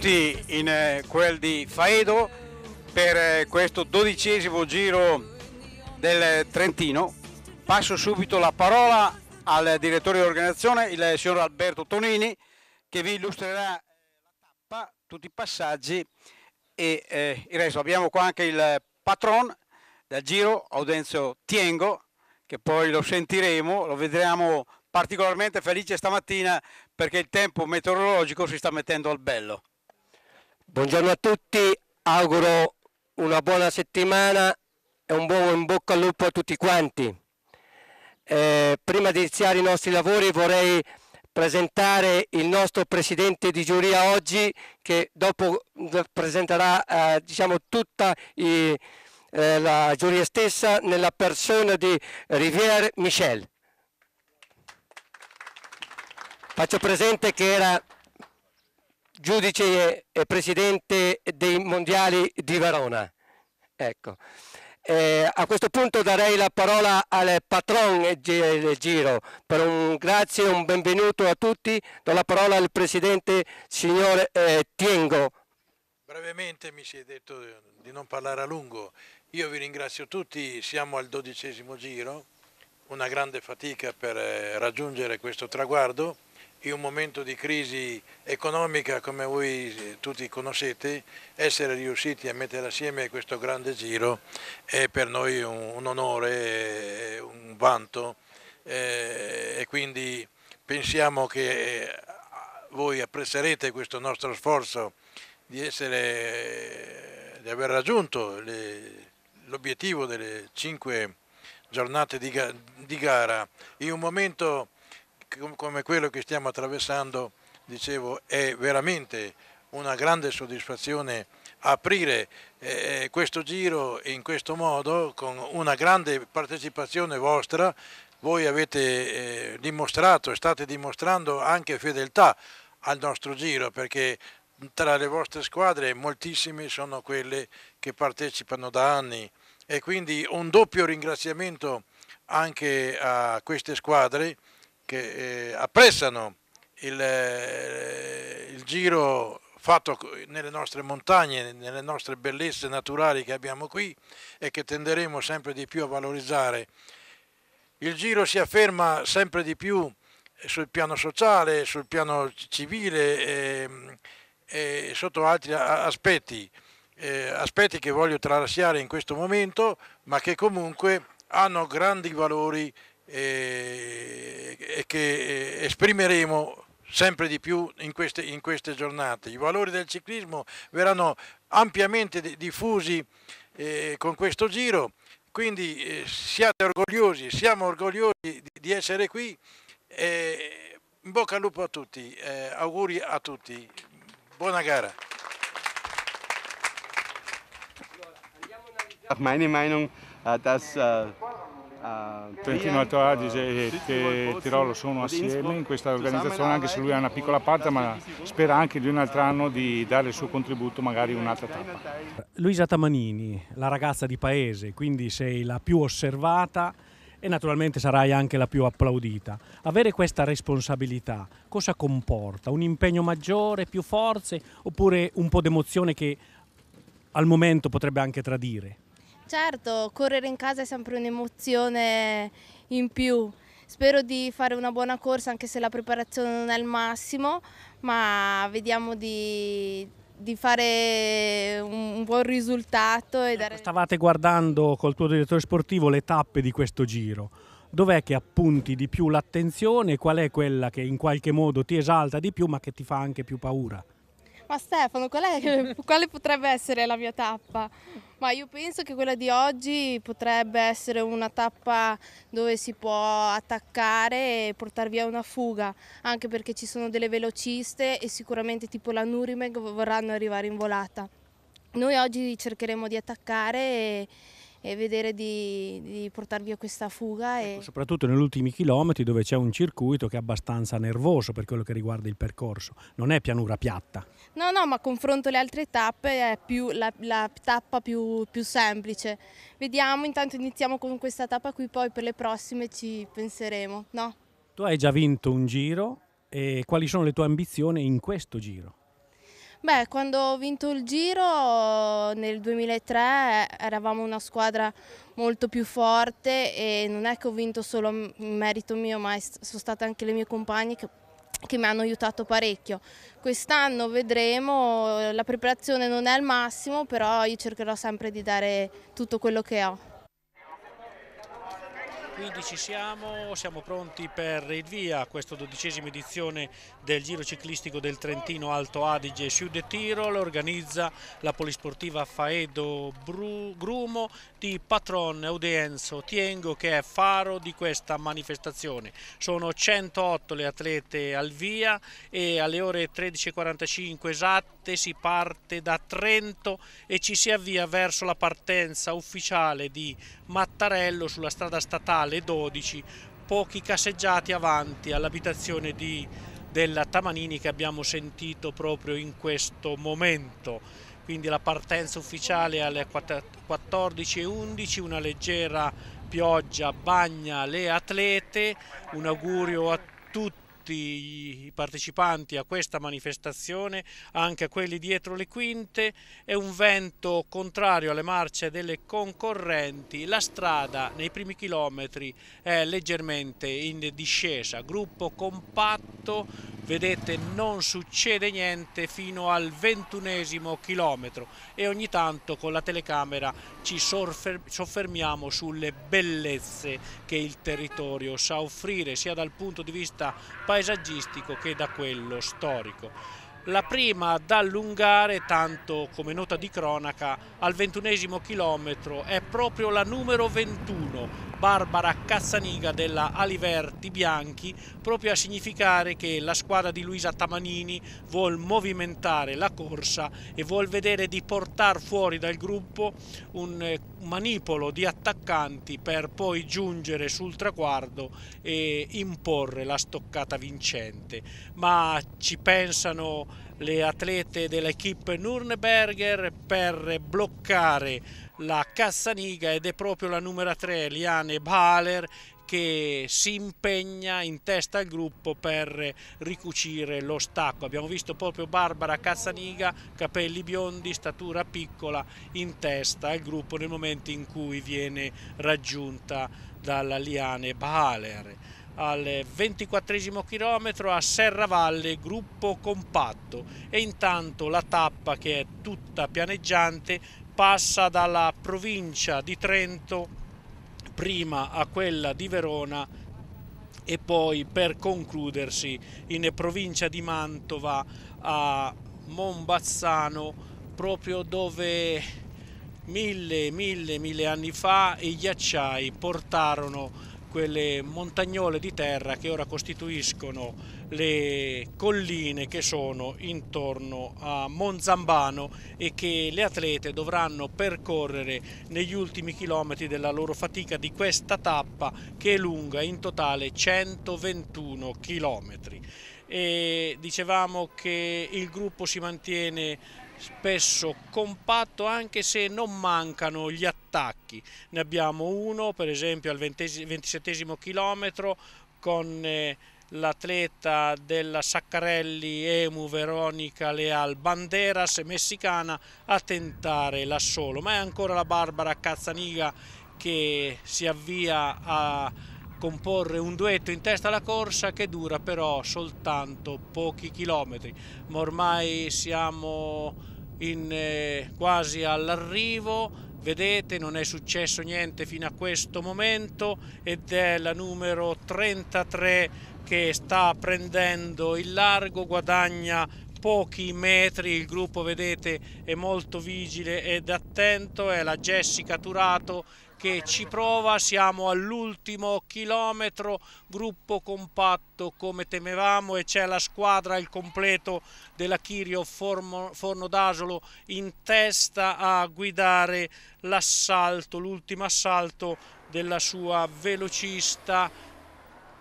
tutti in eh, quel di Faedo per eh, questo dodicesimo giro del Trentino. Passo subito la parola al direttore di organizzazione, il signor Alberto Tonini, che vi illustrerà eh, la tappa, tutti i passaggi e eh, il resto. Abbiamo qua anche il patron del giro, Audenzo Tiengo, che poi lo sentiremo, lo vedremo particolarmente felice stamattina perché il tempo meteorologico si sta mettendo al bello. Buongiorno a tutti, auguro una buona settimana e un buon in bocca al lupo a tutti quanti. Eh, prima di iniziare i nostri lavori vorrei presentare il nostro presidente di giuria oggi che dopo eh, presenterà eh, diciamo, tutta i, eh, la giuria stessa nella persona di Rivière Michel. Faccio presente che era giudice e presidente dei mondiali di Verona. Ecco. Eh, a questo punto darei la parola al patron del Giro per un grazie e un benvenuto a tutti. Do la parola al presidente signor eh, Tiengo. Brevemente mi si è detto di non parlare a lungo. Io vi ringrazio tutti, siamo al dodicesimo giro, una grande fatica per eh, raggiungere questo traguardo in un momento di crisi economica come voi eh, tutti conoscete, essere riusciti a mettere assieme questo grande giro è per noi un, un onore, eh, un vanto eh, e quindi pensiamo che eh, voi apprezzerete questo nostro sforzo di, essere, di aver raggiunto l'obiettivo delle cinque giornate di, di gara in un momento come quello che stiamo attraversando, dicevo, è veramente una grande soddisfazione aprire eh, questo giro in questo modo con una grande partecipazione vostra. Voi avete eh, dimostrato e state dimostrando anche fedeltà al nostro giro perché tra le vostre squadre moltissime sono quelle che partecipano da anni e quindi un doppio ringraziamento anche a queste squadre che eh, apprezzano il, eh, il giro fatto nelle nostre montagne, nelle nostre bellezze naturali che abbiamo qui e che tenderemo sempre di più a valorizzare. Il giro si afferma sempre di più eh, sul piano sociale, sul piano civile e, ehm, e sotto altri aspetti, eh, aspetti che voglio tralasciare in questo momento, ma che comunque hanno grandi valori e, che esprimeremo sempre di più in queste, in queste, giornate. I valori del ciclismo verranno ampiamente diffusi eh, con questo giro, quindi eh, siate orgogliosi, siamo orgogliosi di, essere qui. E in bocca al lupo a tutti, eh, auguri a tutti, buona gara. a Meine Meinung, äh, dass äh, Trentino eh, Alto Adige e Tirolo sono assieme in questa organizzazione anche se lui ha una piccola parte ma spera anche di un altro anno di dare il suo contributo magari un'altra tappa. Luisa Tamanini, la ragazza di paese, quindi sei la più osservata e naturalmente sarai anche la più applaudita. Avere questa responsabilità cosa comporta? Un impegno maggiore, più forze oppure un po' d'emozione che al momento potrebbe anche tradire? Certo, correre in casa è sempre un'emozione in più. Spero di fare una buona corsa anche se la preparazione non è il massimo, ma vediamo di, di fare un, buon risultato. E ecco, dare... Stavate guardando col tuo direttore sportivo le tappe di questo giro. Dov'è che appunti di più l'attenzione? Qual è quella che in qualche modo ti esalta di più ma che ti fa anche più paura? Ma Stefano, qual è, quale potrebbe essere la mia tappa? Ma io penso che quella di oggi potrebbe essere una tappa dove si può attaccare e portare via una fuga, anche perché ci sono delle velociste e sicuramente tipo la Nurimeg vorranno arrivare in volata. Noi oggi cercheremo di attaccare e e vedere di, di portar via questa fuga. Ecco, e... Soprattutto negli ultimi chilometri dove c'è un circuito che è abbastanza nervoso per quello che riguarda il percorso, non è pianura piatta. No, no, ma confronto le altre tappe è più, la, la, tappa più, più semplice. Vediamo, intanto iniziamo con questa tappa qui, poi per le prossime ci penseremo, no? Tu hai già vinto un giro e quali sono le tue ambizioni in questo giro? Beh, quando ho vinto il Giro nel 2003 eravamo una squadra molto più forte e non è che ho vinto solo in merito mio, ma sono state anche le mie compagne che, che mi hanno aiutato parecchio. Quest'anno vedremo, la preparazione non è al massimo, però io cercherò sempre di dare tutto quello che ho quindi ci siamo, siamo pronti per il via a questa dodicesima edizione del Giro Ciclistico del Trentino Alto Adige Sud Tirol, organizza la polisportiva Faedo Bru Grumo di Patron Eudenzo Tiengo che è faro di questa manifestazione. Sono 108 le atlete al via e alle ore 13.45 esatte si parte da Trento e ci si avvia verso la partenza ufficiale di Mattarello sulla strada statale alle 12, pochi casseggiati avanti all'abitazione di, della Tamanini che abbiamo sentito proprio in questo momento. Quindi la partenza ufficiale alle 14.11, una leggera pioggia bagna le atlete, un augurio a tutti tutti i partecipanti a questa manifestazione, anche a quelli dietro le quinte, è un vento contrario alle marce delle concorrenti, la strada nei primi chilometri è leggermente in discesa, gruppo compatto, vedete non succede niente fino al ventunesimo chilometro e ogni tanto con la telecamera ci soffermiamo sulle bellezze che il territorio sa offrire sia dal punto di vista paesaggistico paesaggistico che da quello storico. La prima da allungare, tanto come nota di cronaca, al ventunesimo chilometro è proprio la numero 21, Barbara Cazzaniga della Aliverti Bianchi proprio a significare che la squadra di Luisa Tamanini vuole movimentare la corsa e vuole vedere di portare fuori dal gruppo un eh, manipolo di attaccanti per poi giungere sul traguardo e imporre la stoccata vincente ma ci pensano le atlete dell'equipe Nürnberger per bloccare la Cassaniga ed è proprio la numero 3 Liane Baler che si impegna in testa al gruppo per ricucire lo stacco. Abbiamo visto proprio Barbara Cazzaniga, capelli biondi, statura piccola, in testa al gruppo nel momento in cui viene raggiunta dalla Liane Baler al 24 chilometro a Serravalle gruppo compatto e intanto la tappa che è tutta pianeggiante passa dalla provincia di Trento prima a quella di Verona e poi per concludersi in provincia di Mantova a Monbazzano proprio dove mille, mille, mille anni fa i ghiacciai portarono quelle montagnole di terra che ora costituiscono le colline che sono intorno a Monzambano e che le atlete dovranno percorrere negli ultimi chilometri della loro fatica di questa tappa che è lunga in totale 121 chilometri. E dicevamo che il gruppo si mantiene spesso compatto anche se non mancano gli attacchi. Ne abbiamo uno per esempio al 27 chilometro con eh, l'atleta della Saccarelli Emu Veronica Leal Banderas messicana a tentare l'assolo, ma è ancora la Barbara Cazzaniga che si avvia a comporre un duetto in testa alla corsa che dura però soltanto pochi chilometri, ma ormai siamo in, eh, quasi all'arrivo, vedete non è successo niente fino a questo momento ed è la numero 33 che sta prendendo il largo, guadagna pochi metri, il gruppo vedete è molto vigile ed attento, è la Jessica Turato che ci prova, siamo all'ultimo chilometro, gruppo compatto come temevamo e c'è la squadra al completo della Chirio Forno d'Asolo in testa a guidare l'assalto, l'ultimo assalto della sua velocista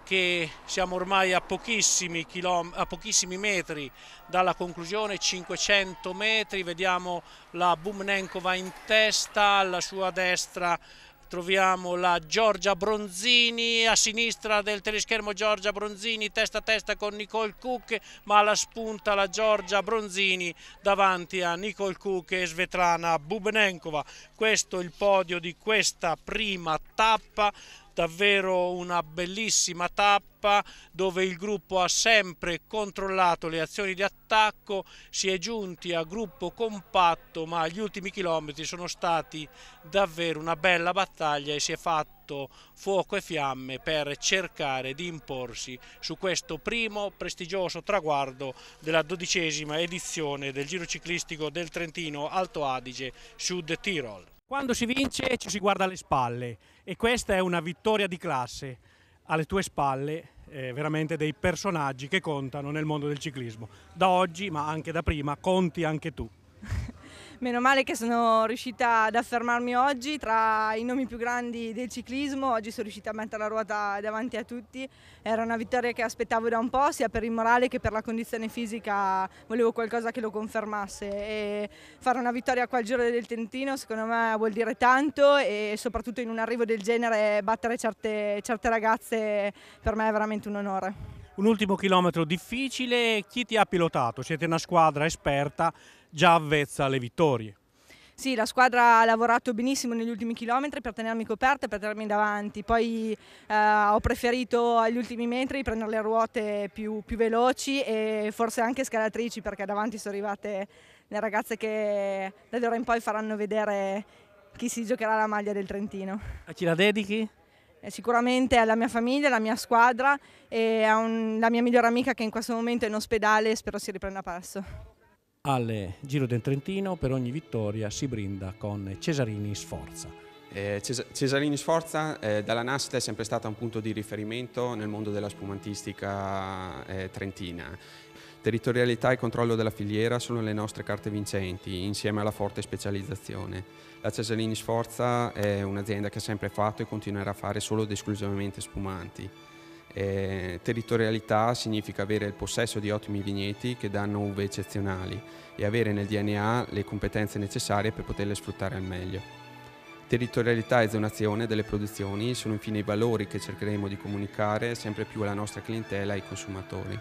che siamo ormai a pochissimi, a pochissimi metri dalla conclusione, 500 metri, vediamo la Bumnenkova in testa, alla sua destra troviamo la Giorgia Bronzini a sinistra del teleschermo Giorgia Bronzini testa a testa con Nicole Cook ma alla spunta la Giorgia Bronzini davanti a Nicole Cook e Svetlana Bubnenkova questo è il podio di questa prima tappa davvero una bellissima tappa dove il gruppo ha sempre controllato le azioni di attacco, si è giunti a gruppo compatto ma gli ultimi chilometri sono stati davvero una bella battaglia e si è fatto fuoco e fiamme per cercare di imporsi su questo primo prestigioso traguardo della dodicesima edizione del Giro ciclistico del Trentino Alto Adige Sud Tirol. Quando si vince ci si guarda alle spalle e questa è una vittoria di classe alle tue spalle eh, veramente dei personaggi che contano nel mondo del ciclismo. Da oggi, ma anche da prima, conti anche tu. Meno male che sono riuscita ad affermarmi oggi tra i nomi più grandi del ciclismo, oggi sono riuscita a mettere la ruota davanti a tutti, era una vittoria che aspettavo da un po', sia per il morale che per la condizione fisica, volevo qualcosa che lo confermasse e fare una vittoria qua al Giro del Tentino secondo me vuol dire tanto e soprattutto in un arrivo del genere battere certe, certe ragazze per me è veramente un onore. Un ultimo chilometro difficile, chi ti ha pilotato? Siete una squadra esperta, già avvezza alle vittorie. Sì, la squadra ha lavorato benissimo negli ultimi chilometri per tenermi coperta e per tenermi davanti, poi eh, ho preferito agli ultimi metri prendere le ruote più, più veloci e forse anche scalatrici perché davanti sono arrivate le ragazze che da ora in poi faranno vedere chi si giocherà la maglia del Trentino. A chi la dedichi? Eh, sicuramente alla mia famiglia, alla mia squadra e alla mia migliore amica che in questo momento è in ospedale e spero si riprenda passo. Al Giro del Trentino per ogni vittoria si brinda con Cesarini Sforza. Eh, Cesarini Sforza eh, dalla nascita è sempre stata un punto di riferimento nel mondo della spumantistica eh, trentina. Territorialità e controllo della filiera sono le nostre carte vincenti, insieme alla forte specializzazione. La Cesarini Sforza è un'azienda che ha sempre fatto e continuerà a fare solo ed esclusivamente spumanti. Eh, territorialità significa avere il possesso di ottimi vigneti che danno uve eccezionali e avere nel DNA le competenze necessarie per poterle sfruttare al meglio. Territorialità e zonazione delle produzioni sono infine i valori che cercheremo di comunicare sempre più alla nostra clientela e ai consumatori.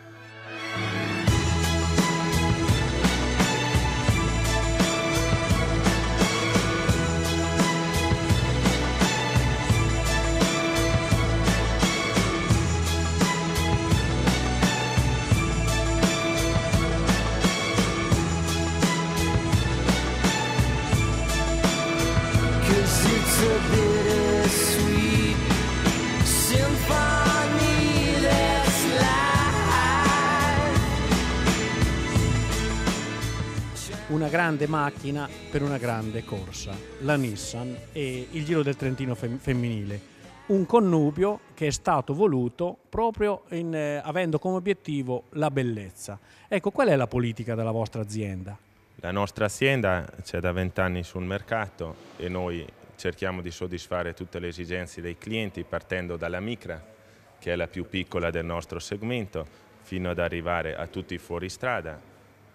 una grande macchina per una grande corsa, la Nissan e il Giro del Trentino fem- femminile. Un connubio che è stato voluto proprio in, eh, avendo come obiettivo la bellezza. Ecco, qual è la politica della vostra azienda? La nostra azienda c'è da vent'anni sul mercato e noi cerchiamo di soddisfare tutte le esigenze dei clienti partendo dalla micra, che è la più piccola del nostro segmento, fino ad arrivare a tutti i fuoristrada,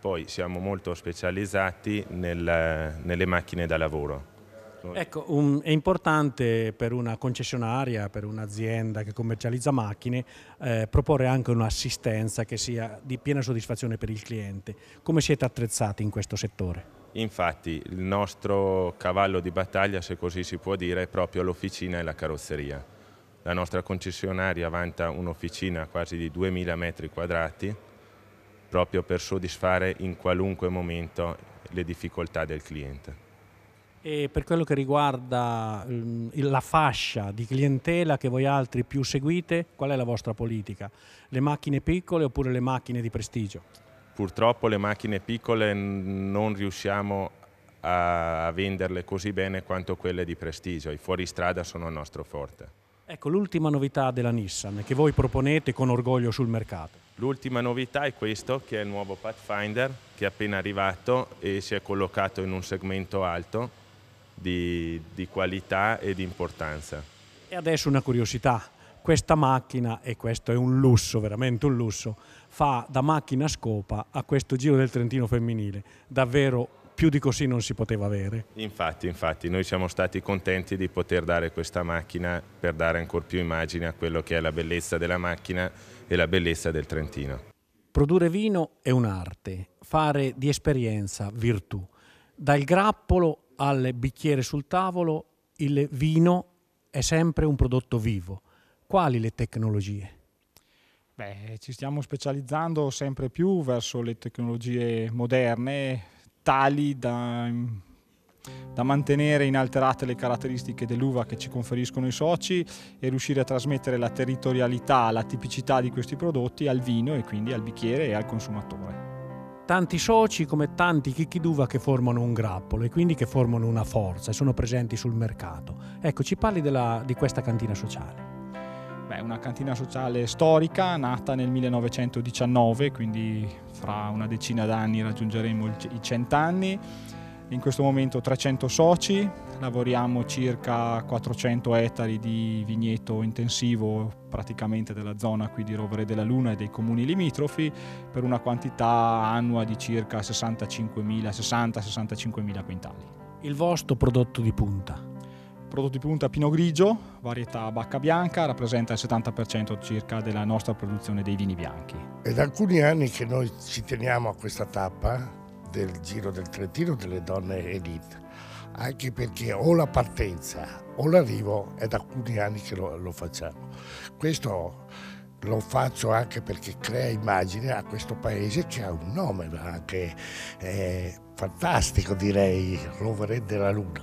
poi siamo molto specializzati nel, nelle macchine da lavoro. Ecco, un, è importante per una concessionaria, per un'azienda che commercializza macchine, eh, proporre anche un'assistenza che sia di piena soddisfazione per il cliente. Come siete attrezzati in questo settore? Infatti il nostro cavallo di battaglia, se così si può dire, è proprio l'officina e la carrozzeria. La nostra concessionaria vanta un'officina quasi di 2000 metri quadrati, proprio per soddisfare in qualunque momento le difficoltà del cliente. E per quello che riguarda mm, la fascia di clientela che voi altri più seguite, qual è la vostra politica? Le macchine piccole oppure le macchine di prestigio? Purtroppo le macchine piccole non riusciamo a venderle così bene quanto quelle di prestigio, i fuoristrada sono il nostro forte. Ecco l'ultima novità della Nissan che voi proponete con orgoglio sul mercato. L'ultima novità è questo, che è il nuovo Pathfinder, che è appena arrivato e si è collocato in un segmento alto di, di qualità e di importanza. E adesso una curiosità, questa macchina, e questo è un lusso, veramente un lusso, fa da macchina scopa a questo Giro del Trentino femminile, davvero più di così non si poteva avere. Infatti, infatti, noi siamo stati contenti di poter dare questa macchina per dare ancora più immagine a quello che è la bellezza della macchina e la bellezza del Trentino. Produrre vino è un'arte, fare di esperienza virtù. Dal grappolo al bicchiere sul tavolo, il vino è sempre un prodotto vivo. Quali le tecnologie? Beh, ci stiamo specializzando sempre più verso le tecnologie moderne, tali da da mantenere inalterate le caratteristiche dell'uva che ci conferiscono i soci e riuscire a trasmettere la territorialità, la tipicità di questi prodotti al vino e quindi al bicchiere e al consumatore. Tanti soci come tanti chicchi d'uva che formano un grappolo e quindi che formano una forza e sono presenti sul mercato. Ecco, ci parli della, di questa cantina sociale. Beh, una cantina sociale storica nata nel 1919, quindi fra una decina d'anni raggiungeremo i cent'anni in questo momento 300 soci, lavoriamo circa 400 ettari di vigneto intensivo praticamente della zona qui di Rovere della Luna e dei comuni limitrofi per una quantità annua di circa 60-65.000 quintali. Il vostro prodotto di punta? prodotto di punta Pino Grigio, varietà Bacca Bianca, rappresenta il 70% circa della nostra produzione dei vini bianchi. È da alcuni anni che noi ci teniamo a questa tappa del Giro del Trentino delle donne elite, anche perché o la partenza o l'arrivo è da alcuni anni che lo, lo facciamo. Questo lo faccio anche perché crea immagine a questo paese che ha un nome anche eh, fantastico direi, l'Overhead della Luna.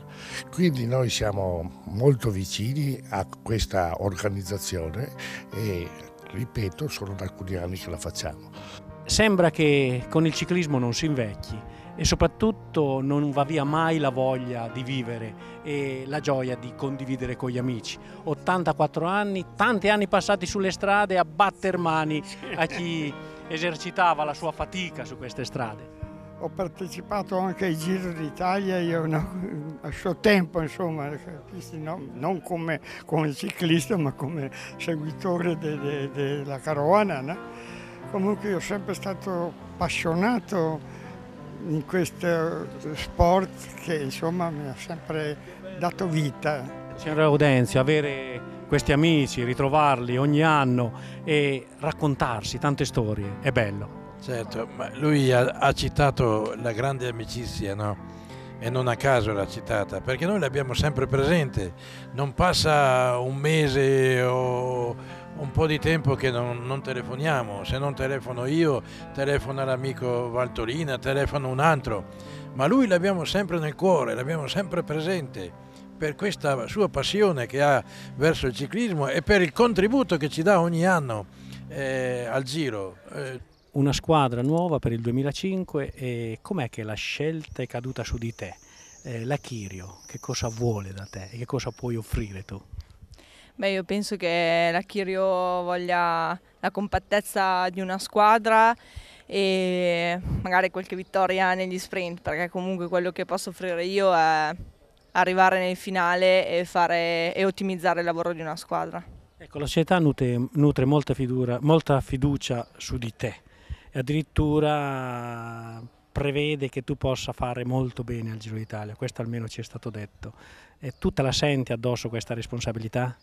Quindi noi siamo molto vicini a questa organizzazione e ripeto sono da alcuni anni che la facciamo. Sembra che con il ciclismo non si invecchi e soprattutto non va via mai la voglia di vivere e la gioia di condividere con gli amici. 84 anni, tanti anni passati sulle strade a batter mani a chi esercitava la sua fatica su queste strade. Ho partecipato anche ai Giro d'Italia, io no, a suo tempo insomma, no, non come, come, ciclista ma come seguitore della de, de carovana. No? Comunque io sono sempre stato appassionato in questo sport che insomma mi ha sempre dato vita. Signor Audenzio, avere questi amici, ritrovarli ogni anno e raccontarsi tante storie, è bello. Certo, ma lui ha, ha citato la grande amicizia, no? E non a caso l'ha citata, perché noi l'abbiamo sempre presente, non passa un mese o un po' di tempo che non, non, telefoniamo, se non telefono io, telefona l'amico Valtolina, telefono un altro, ma lui l'abbiamo sempre nel cuore, l'abbiamo sempre presente per questa sua passione che ha verso il ciclismo e per il contributo che ci dà ogni anno eh, al giro. Eh, una squadra nuova per il 2005 e com'è che la scelta è caduta su di te? Eh, la Chirio, che cosa vuole da te e che cosa puoi offrire tu? Beh, io penso che la Kirio voglia la compattezza di una squadra e magari qualche vittoria negli sprint, perché comunque quello che posso offrire io è arrivare nel finale e, fare, e ottimizzare il lavoro di una squadra. Ecco, la società nutre, nutre molta, fidura, molta fiducia su di te e addirittura prevede che tu possa fare molto bene al Giro d'Italia, questo almeno ci è stato detto. E tu te la senti addosso questa responsabilità?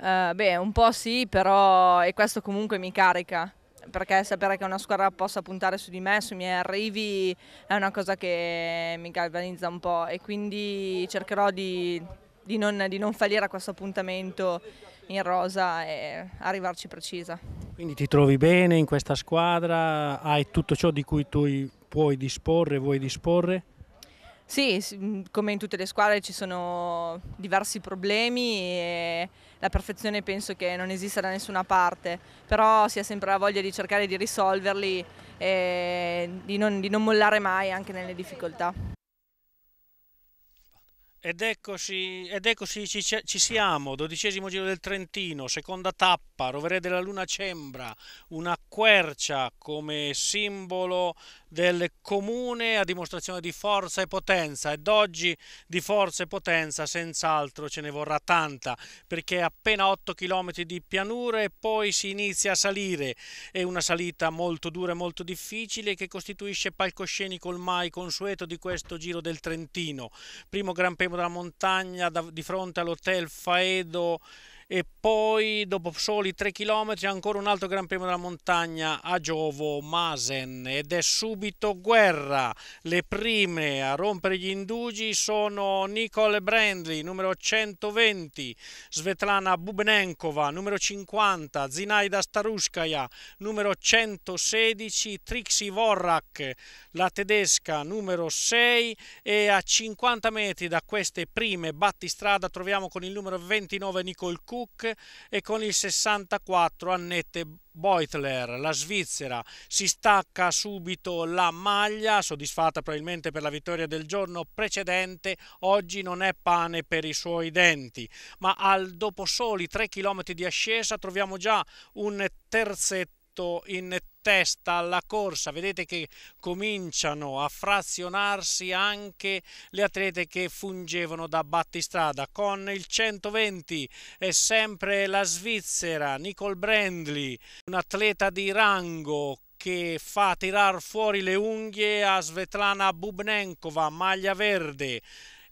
Uh, beh, un po' sì, però e questo comunque mi carica perché sapere che una squadra possa puntare su di me, sui miei arrivi, è una cosa che mi galvanizza un po' e quindi cercherò di, di, non, di non, fallire a questo appuntamento in rosa e arrivarci precisa. Quindi ti trovi bene in questa squadra, hai tutto ciò di cui tu puoi disporre, vuoi disporre? Sì, come in tutte le squadre ci sono diversi problemi e la perfezione penso che non esista da nessuna parte, però si ha sempre la voglia di cercare di risolverli e di non, di non mollare mai anche nelle difficoltà. Ed eccoci, ed eccoci ci, ci siamo, dodicesimo giro del Trentino, seconda tappa rovere della luna cembra, una quercia come simbolo del comune a dimostrazione di forza e potenza ed oggi di forza e potenza senz'altro ce ne vorrà tanta perché appena 8 km di pianura e poi si inizia a salire, è una salita molto dura e molto difficile che costituisce palcoscenico mai consueto di questo Giro del Trentino, primo Gran Premio della montagna da, di fronte all'hotel Faedo e poi dopo soli 3 km ancora un altro Gran Premio della Montagna a Giovo Masen ed è subito guerra. Le prime a rompere gli indugi sono Nicole Brandley numero 120, Svetlana Bubnenkova numero 50, Zinaida Staruskaya numero 116, Trixie Vorrak la tedesca numero 6 e a 50 metri da queste prime battistrada troviamo con il numero 29 Nicole Cook e con il 64 Annette Beutler. La Svizzera si stacca subito la maglia, soddisfatta probabilmente per la vittoria del giorno precedente, oggi non è pane per i suoi denti, ma al dopo soli 3 km di ascesa troviamo già un terzetto in testa alla corsa, vedete che cominciano a frazionarsi anche le atlete che fungevano da battistrada. Con il 120 è sempre la Svizzera, Nicole Brandley, un atleta di rango che fa tirar fuori le unghie a Svetlana Bubnenkova, maglia verde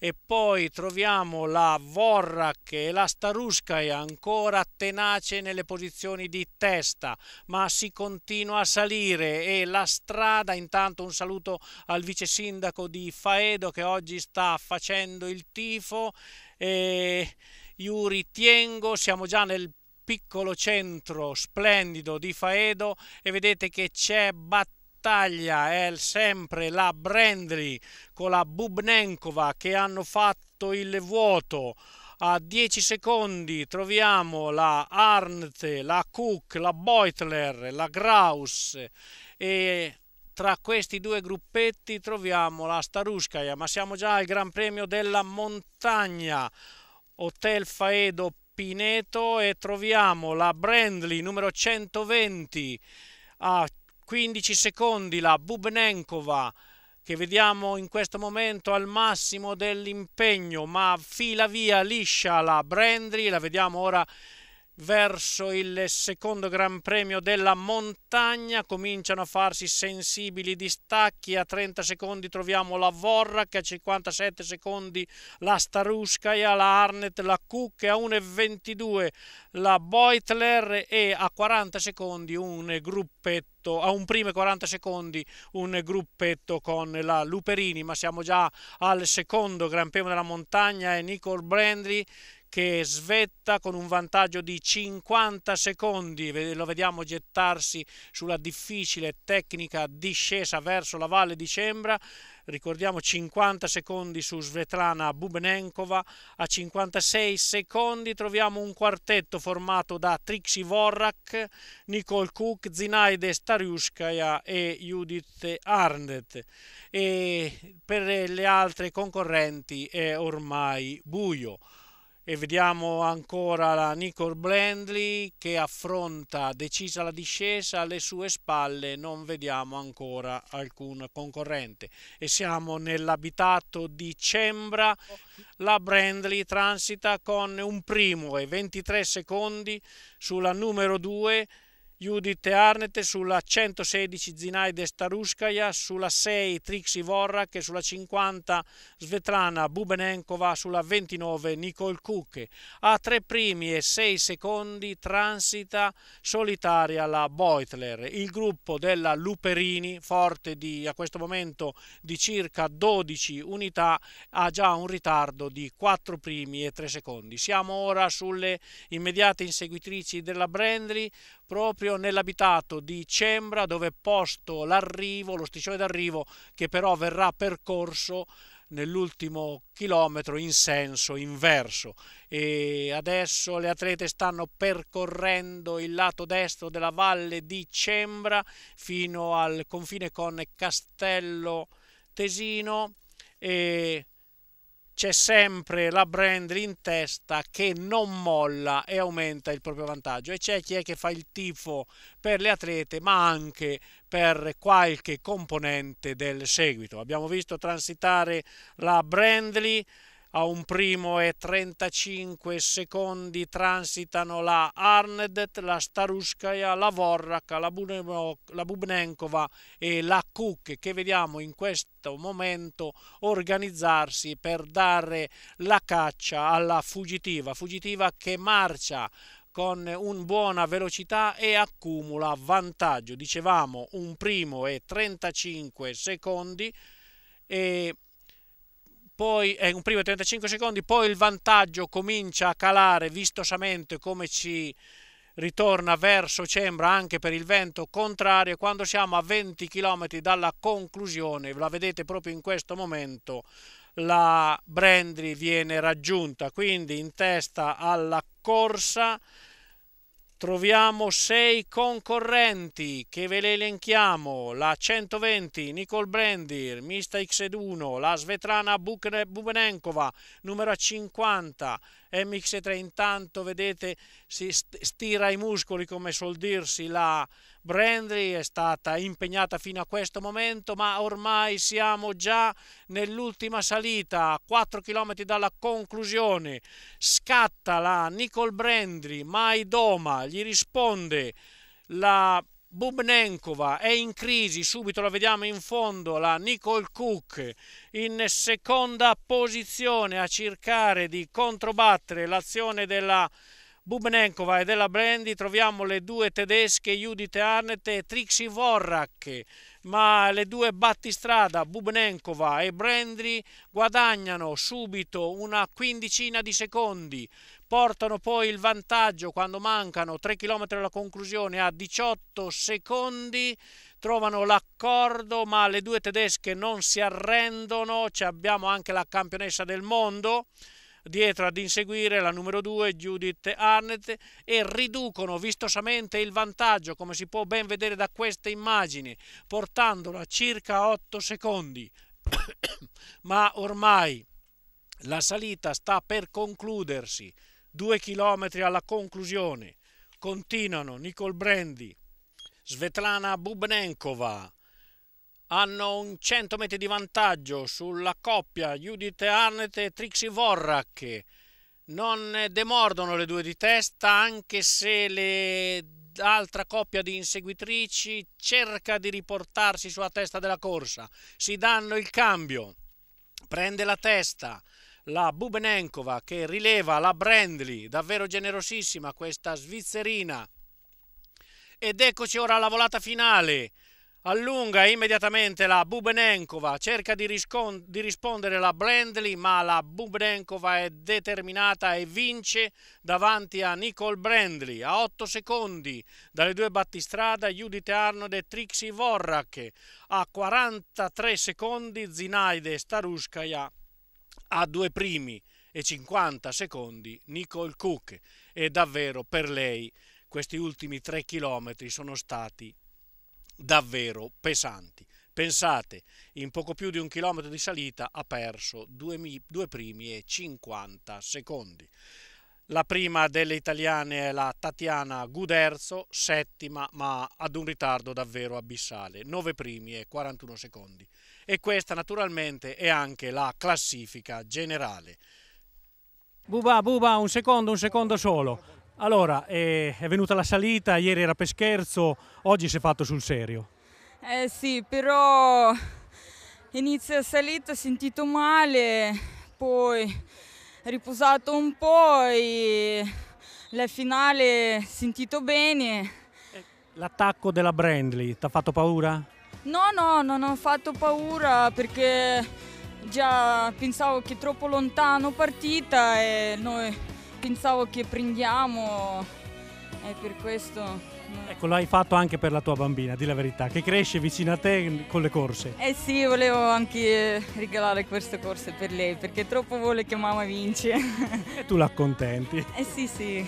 e poi troviamo la Vorrak e la Staruska è ancora tenace nelle posizioni di testa, ma si continua a salire e la strada, intanto un saluto al vice sindaco di Faedo che oggi sta facendo il tifo, e Yuri Tiengo, siamo già nel piccolo centro splendido di Faedo e vedete che c'è battaglia battaglia è sempre la Brandly con la Bubnenkova che hanno fatto il vuoto. A 10 secondi troviamo la Arndt, la Cook, la Beutler, la Graus e tra questi due gruppetti troviamo la Staruskaya, ma siamo già al Gran Premio della Montagna. Hotel Faedo Pineto e troviamo la Brandley numero 120 a 15 secondi la Bubnenkova che vediamo in questo momento al massimo dell'impegno ma fila via liscia la Brandry, la vediamo ora verso il secondo Gran Premio della montagna cominciano a farsi sensibili distacchi a 30 secondi troviamo la Vorrak a 57 secondi la Staruskaya la Arnet, la Cook a 1,22 la Beutler e a 40 secondi un gruppetto gruppetto, a un primo e 40 secondi un gruppetto con la Luperini, ma siamo già al secondo Gran Premio della Montagna e Nicole Brandry che svetta con un vantaggio di 50 secondi, lo vediamo gettarsi sulla difficile tecnica discesa verso la Valle di Cembra, ricordiamo 50 secondi su Svetlana Bubnenkova, a 56 secondi troviamo un quartetto formato da Trixie Vorrak, Nicole Cook, Zinaide Stariuskaya e Judith Arndt e per le altre concorrenti è ormai buio e vediamo ancora la Nicole Blendley che affronta decisa la discesa, alle sue spalle non vediamo ancora alcun concorrente e siamo nell'abitato di Cembra, la Blendley transita con un primo e 23 secondi sulla numero 2 Judith Arnett, sulla 116 Zinaide Staruskaya, sulla 6 Trixie Vorrak, e sulla 50 Svetlana Bubenenkova, sulla 29 Nicole Cook. A tre primi e sei secondi transita solitaria la Beutler. Il gruppo della Luperini, forte di, a questo momento di circa 12 unità, ha già un ritardo di 4 primi e 3 secondi. Siamo ora sulle immediate inseguitrici della Brandley, proprio nell'abitato di Cembra dove è posto l'arrivo, lo striscione d'arrivo che però verrà percorso nell'ultimo chilometro in senso inverso e adesso le atlete stanno percorrendo il lato destro della valle di Cembra fino al confine con Castello Tesino e c'è sempre la brand in testa che non molla e aumenta il proprio vantaggio e c'è chi è che fa il tifo per le atlete ma anche per qualche componente del seguito. Abbiamo visto transitare la Brandly a un primo e 35 secondi transitano la Arnedet, la Staruskaya, la Vorrak, la, Bubnenkova e la Cook che vediamo in questo momento organizzarsi per dare la caccia alla fuggitiva, fuggitiva che marcia con un buona velocità e accumula vantaggio. Dicevamo un primo e 35 secondi e poi è eh, un primo 35 secondi, poi il vantaggio comincia a calare vistosamente come ci ritorna verso Cembra anche per il vento contrario quando siamo a 20 km dalla conclusione, la vedete proprio in questo momento, la Brandry viene raggiunta, quindi in testa alla corsa troviamo sei concorrenti che ve le elenchiamo, la 120 Nicole Brandir, Mista X1, la Svetrana Bubenenkova, numero 50, MX3 intanto vedete si stira i muscoli come suol dirsi la Brandry è stata impegnata fino a questo momento ma ormai siamo già nell'ultima salita a 4 km dalla conclusione scatta la Nicole Brandry Maidoma gli risponde la Bubnenkova è in crisi, subito la vediamo in fondo, la Nicole Cook in seconda posizione a cercare di controbattere l'azione della Bubnenkova e della Brandy, troviamo le due tedesche Judith Arnett e Trixie Vorrak, ma le due battistrada Bubnenkova e Brandy guadagnano subito una quindicina di secondi, portano poi il vantaggio quando mancano 3 km alla conclusione a 18 secondi, trovano l'accordo ma le due tedesche non si arrendono, Ci abbiamo anche la campionessa del mondo dietro ad inseguire la numero 2 Judith Arnett e riducono vistosamente il vantaggio come si può ben vedere da queste immagini portandolo a circa 8 secondi ma ormai la salita sta per concludersi Due chilometri alla conclusione continuano Nicole Brandi, Svetlana Bubnenkova, hanno un 100 metri di vantaggio sulla coppia Judith Arnett e Trixie Vorrak. Non demordono le due di testa, anche se l'altra coppia di inseguitrici cerca di riportarsi sulla testa della corsa. Si danno il cambio, prende la testa, la Bubenenkova che rileva la Brandley, davvero generosissima questa svizzerina. Ed eccoci ora alla volata finale. Allunga immediatamente la Bubenenkova, cerca di, di rispondere la Brandley, ma la Bubenenkova è determinata e vince davanti a Nicole Brandley. A 8 secondi dalle due battistrada Judith Arnold e Trixie Vorrak. A 43 secondi Zinaide Staruskaya a due primi e 50 secondi Nicole Cook e davvero per lei questi ultimi tre chilometri sono stati davvero pesanti. Pensate, in poco più di un chilometro di salita ha perso due, due primi e 50 secondi. La prima delle italiane è la Tatiana Guderzo, settima ma ad un ritardo davvero abissale, 9 primi e 41 secondi. E questa naturalmente è anche la classifica generale. Buba, buba, un secondo, un secondo solo. Allora, eh, è venuta la salita, ieri era per scherzo, oggi si è fatto sul serio. Eh sì, però inizio salita ho sentito male, poi riposato un po' e la finale sentito bene. L'attacco della Brandley ti ha fatto paura? No, no, non ho fatto paura perché già pensavo che troppo lontano partita e noi pensavo che prendiamo e per questo Ecco, l'hai fatto anche per la tua bambina, di la verità, che cresce vicino a te con le corse. Eh sì, volevo anche eh, regalare queste corse per lei, perché troppo vuole che mamma vince. E tu l'accontenti. Eh sì, sì.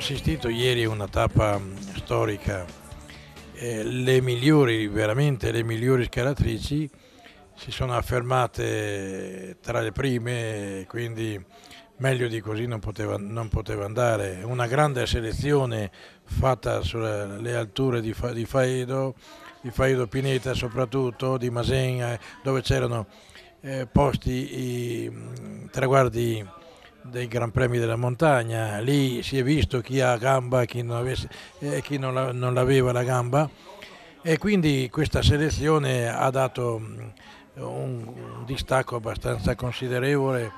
assistito ieri a una tappa mm, storica, eh, le migliori, veramente le migliori scalatrici si sono affermate tra le prime, quindi meglio di così non poteva, non poteva andare. Una grande selezione fatta sulle alture di, Fa, di Faedo, di Faedo Pineta soprattutto, di Masen, eh, dove c'erano eh, posti i, mm, traguardi dei Gran Premi della montagna, lì si è visto chi ha gamba e chi non, avesse, eh, chi non, la, non l'aveva la gamba e quindi questa selezione ha dato un, mm, un distacco abbastanza considerevole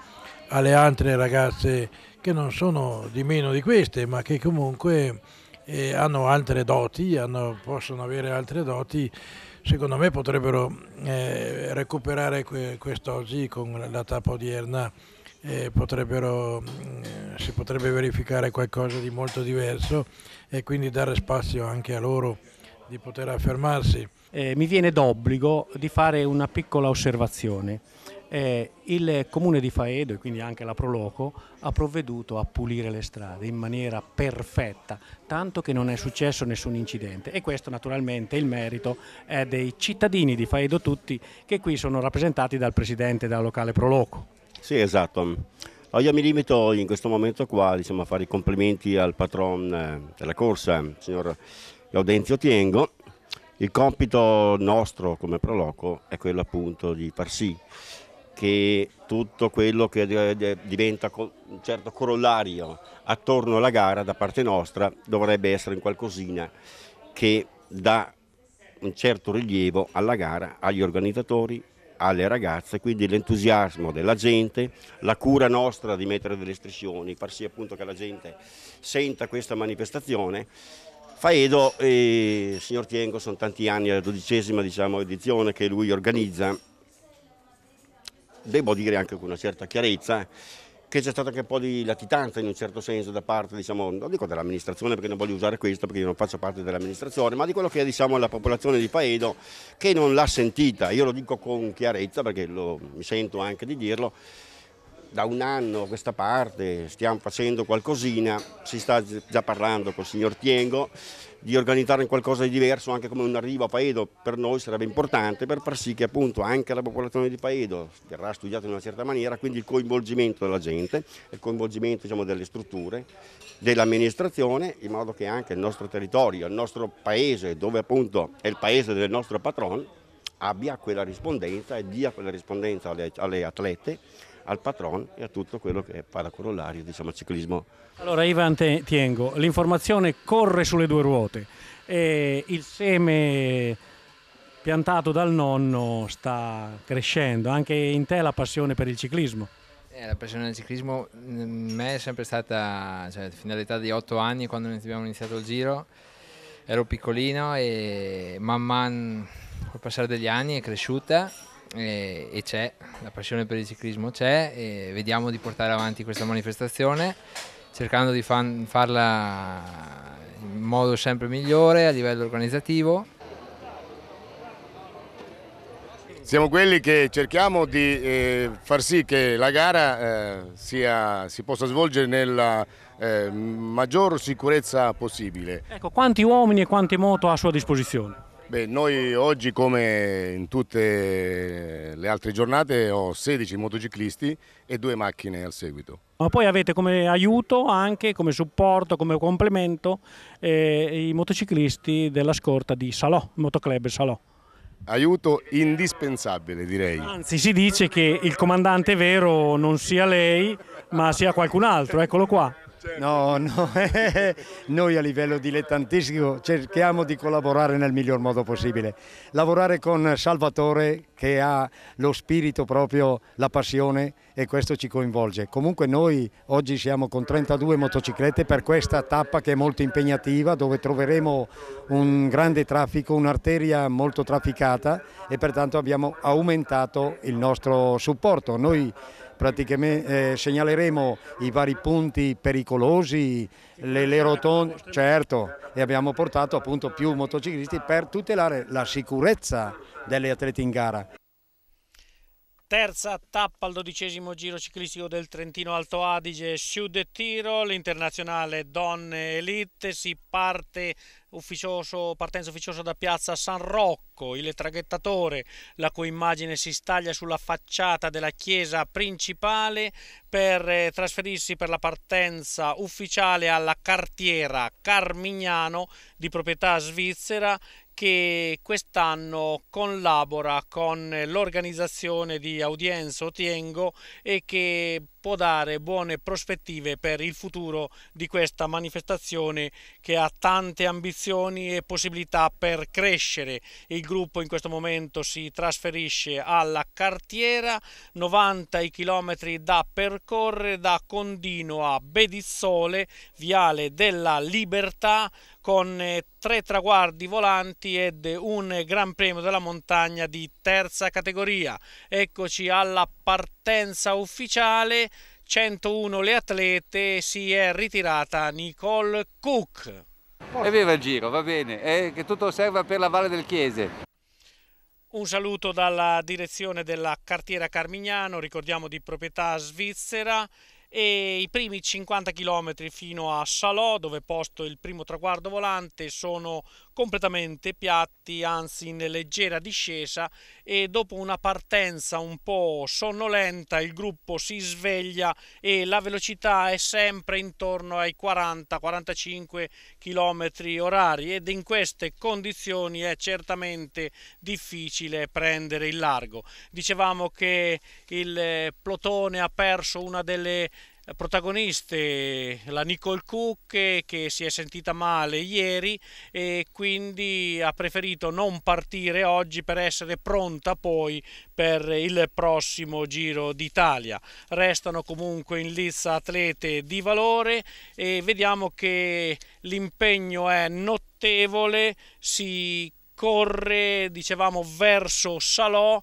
alle altre ragazze che non sono di meno di queste ma che comunque eh, hanno altre doti, hanno, possono avere altre doti secondo me potrebbero eh, recuperare que- quest'oggi con la tappa odierna eh, si potrebbe verificare qualcosa di molto diverso e quindi dare spazio anche a loro di poter affermarsi. Eh, mi viene d'obbligo di fare una piccola osservazione. Eh, il comune di Faedo e quindi anche la Proloco ha provveduto a pulire le strade in maniera perfetta, tanto che non è successo nessun incidente e questo naturalmente il merito è dei cittadini di Faedo tutti che qui sono rappresentati dal presidente della locale Proloco. Sì, esatto. No, io mi limito in questo momento qua diciamo, a fare i complimenti al patron eh, della corsa, il signor Gaudenzio Tiengo. Il compito nostro come Proloco è quello appunto di far sì che tutto quello che diventa un certo corollario attorno alla gara da parte nostra dovrebbe essere in qualcosina che dà un certo rilievo alla gara, agli organizzatori, alle ragazze, quindi l'entusiasmo della gente, la cura nostra di mettere delle striscioni, far sì appunto che la gente senta questa manifestazione. Faedo, eh, signor Tiengo, sono tanti anni, è la dodicesima diciamo, edizione che lui organizza, devo dire anche con una certa chiarezza, che c'è stata anche un po' di latitanza in un certo senso da parte, diciamo, non dico dell'amministrazione perché non voglio usare questo perché io non faccio parte dell'amministrazione, ma di quello che è diciamo, la popolazione di Paedo che non l'ha sentita, io lo dico con chiarezza perché lo, mi sento anche di dirlo, da un anno a questa parte stiamo facendo qualcosina, si sta già parlando col signor Tiengo, di organizzare qualcosa di diverso anche come un arrivo a Paedo per noi sarebbe importante per far sì che appunto anche la popolazione di Paedo verrà studiata in una certa maniera, quindi il coinvolgimento della gente, il coinvolgimento diciamo, delle strutture, dell'amministrazione, in modo che anche il nostro territorio, il nostro paese, dove appunto è il paese del nostro patron, abbia quella rispondenza e dia quella rispondenza alle, alle atlete al patron e a tutto quello che è paracorollario, diciamo, ciclismo. Allora Ivan Tiengo, l'informazione corre sulle due ruote e il seme piantato dal nonno sta crescendo, anche in te la passione per il ciclismo. Eh, la passione del ciclismo in mm, me è sempre stata, cioè, fino all'età di 8 anni quando abbiamo iniziato il giro, ero piccolino e man mano col passare degli anni è cresciuta e, e c'è, la passione per il ciclismo c'è e vediamo di portare avanti questa manifestazione cercando di fan, farla in modo sempre migliore a livello organizzativo. Siamo quelli che cerchiamo di eh, far sì che la gara eh, sia, si possa svolgere nella eh, maggior sicurezza possibile. Ecco, quanti uomini e quante moto ha a sua disposizione? Beh, noi oggi come in tutte le altre giornate ho 16 motociclisti e due macchine al seguito. Ma poi avete come aiuto anche, come supporto, come complemento eh, i motociclisti della scorta di Salò, Motoclub Salò. Aiuto indispensabile direi. Anzi si dice che il comandante vero non sia lei ma sia qualcun altro, eccolo qua. Certo. No, no. Eh. noi a livello dilettantistico cerchiamo di collaborare nel miglior modo possibile. Lavorare con Salvatore che ha lo spirito proprio, la passione e questo ci coinvolge. Comunque noi oggi siamo con 32 motociclette per questa tappa che è molto impegnativa dove troveremo un grande traffico, un'arteria molto trafficata e pertanto abbiamo aumentato il nostro supporto. Noi praticamente eh, segnaleremo i vari punti pericolosi, le, le rotonde, certo, e abbiamo portato appunto più motociclisti per tutelare la sicurezza degli atleti in gara terza tappa al dodicesimo giro ciclistico del Trentino Alto Adige, Sud Tiro, l'internazionale Donne Elite, si parte ufficioso, partenza ufficiosa da piazza San Rocco, il traghettatore, la cui immagine si staglia sulla facciata della chiesa principale per eh, trasferirsi per la partenza ufficiale alla cartiera Carmignano di proprietà svizzera che quest'anno collabora con l'organizzazione di Audienza Otiengo e che può dare buone prospettive per il futuro di questa manifestazione che ha tante ambizioni e possibilità per crescere. Il gruppo in questo momento si trasferisce alla cartiera, 90 i chilometri da percorrere da Condino a Bedizzole, Viale della Libertà, con eh, tre traguardi volanti ed un Gran Premio della Montagna di terza categoria. Eccoci alla partenza ufficiale. 101 le atlete, si è ritirata Nicole Cook. Evviva il giro, va bene, eh, che tutto serva per la Valle del Chiese. Un saluto dalla direzione della cartiera Carmignano, ricordiamo di proprietà svizzera e i primi 50 km fino a Salò dove posto il primo traguardo volante sono completamente piatti, anzi in leggera discesa e dopo una partenza un po' sonnolenta il gruppo si sveglia e la velocità è sempre intorno ai 40-45 km orari ed in queste condizioni è certamente difficile prendere il largo. Dicevamo che il eh, plotone ha perso una delle protagoniste la Nicole Cook che si è sentita male ieri e quindi ha preferito non partire oggi per essere pronta poi per il prossimo Giro d'Italia. Restano comunque in lizza atlete di valore e vediamo che l'impegno è notevole, si corre dicevamo verso Salò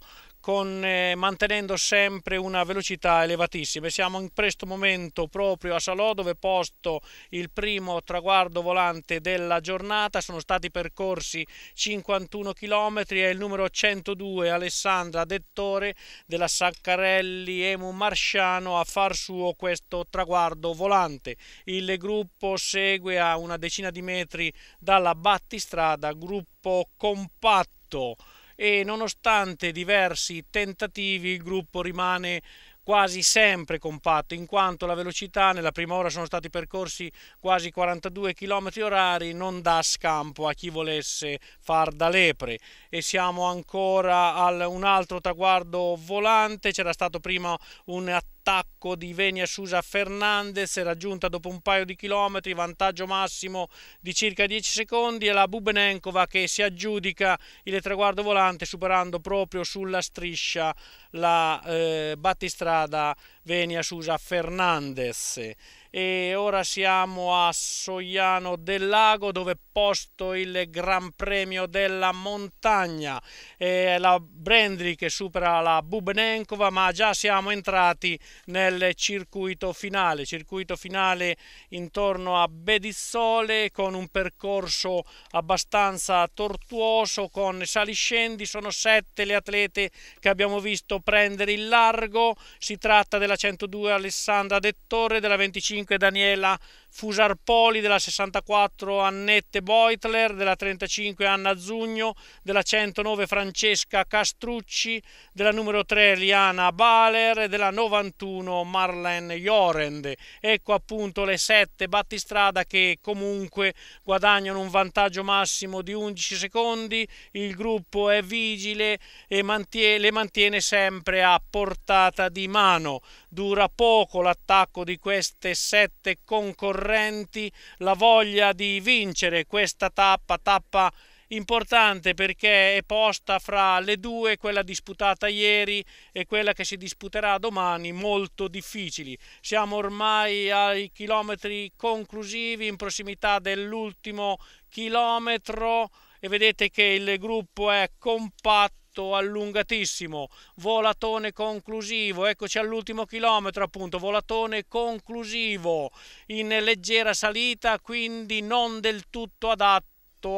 con, eh, mantenendo sempre una velocità elevatissima. Siamo in questo momento proprio a Salò dove posto il primo traguardo volante della giornata, sono stati percorsi 51 km e il numero 102 Alessandra Dettore della Saccarelli Emu Marciano a far suo questo traguardo volante. Il gruppo segue a una decina di metri dalla battistrada, gruppo compatto e nonostante diversi tentativi il gruppo rimane quasi sempre compatto in quanto la velocità nella prima ora sono stati percorsi quasi 42 km orari non dà scampo a chi volesse far da lepre e siamo ancora a un altro traguardo volante c'era stato prima un attacco l'attacco di Venia Susa Fernandez, raggiunta dopo un paio di chilometri, vantaggio massimo di circa 10 secondi e la Bubenenkova che si aggiudica il traguardo volante superando proprio sulla striscia la eh, battistrada Venia Susa Fernandez e ora siamo a Sogliano del Lago dove è posto il Gran Premio della Montagna e la Brendri che supera la Bubnenkova ma già siamo entrati nel circuito finale circuito finale intorno a Bedizzole con un percorso abbastanza tortuoso con saliscendi sono sette le atlete che abbiamo visto prendere il largo si tratta della 102 Alessandra Dettore della 25 5 Daniela Fusarpoli della 64 Annette Beutler, della 35 Anna Zugno, della 109 Francesca Castrucci, della numero 3 Liana Baler e della 91 Marlene Jorende. Ecco appunto le sette battistrada che comunque guadagnano un vantaggio massimo di 11 secondi, il gruppo è vigile e mantiene, le mantiene sempre a portata di mano. Dura poco l'attacco di queste sette concorrenti correnti la voglia di vincere questa tappa, tappa importante perché è posta fra le due, quella disputata ieri e quella che si disputerà domani, molto difficili. Siamo ormai ai chilometri conclusivi in prossimità dell'ultimo chilometro e vedete che il gruppo è compatto stretto, allungatissimo, volatone conclusivo, eccoci all'ultimo chilometro appunto, volatone conclusivo in leggera salita, quindi non del tutto adatto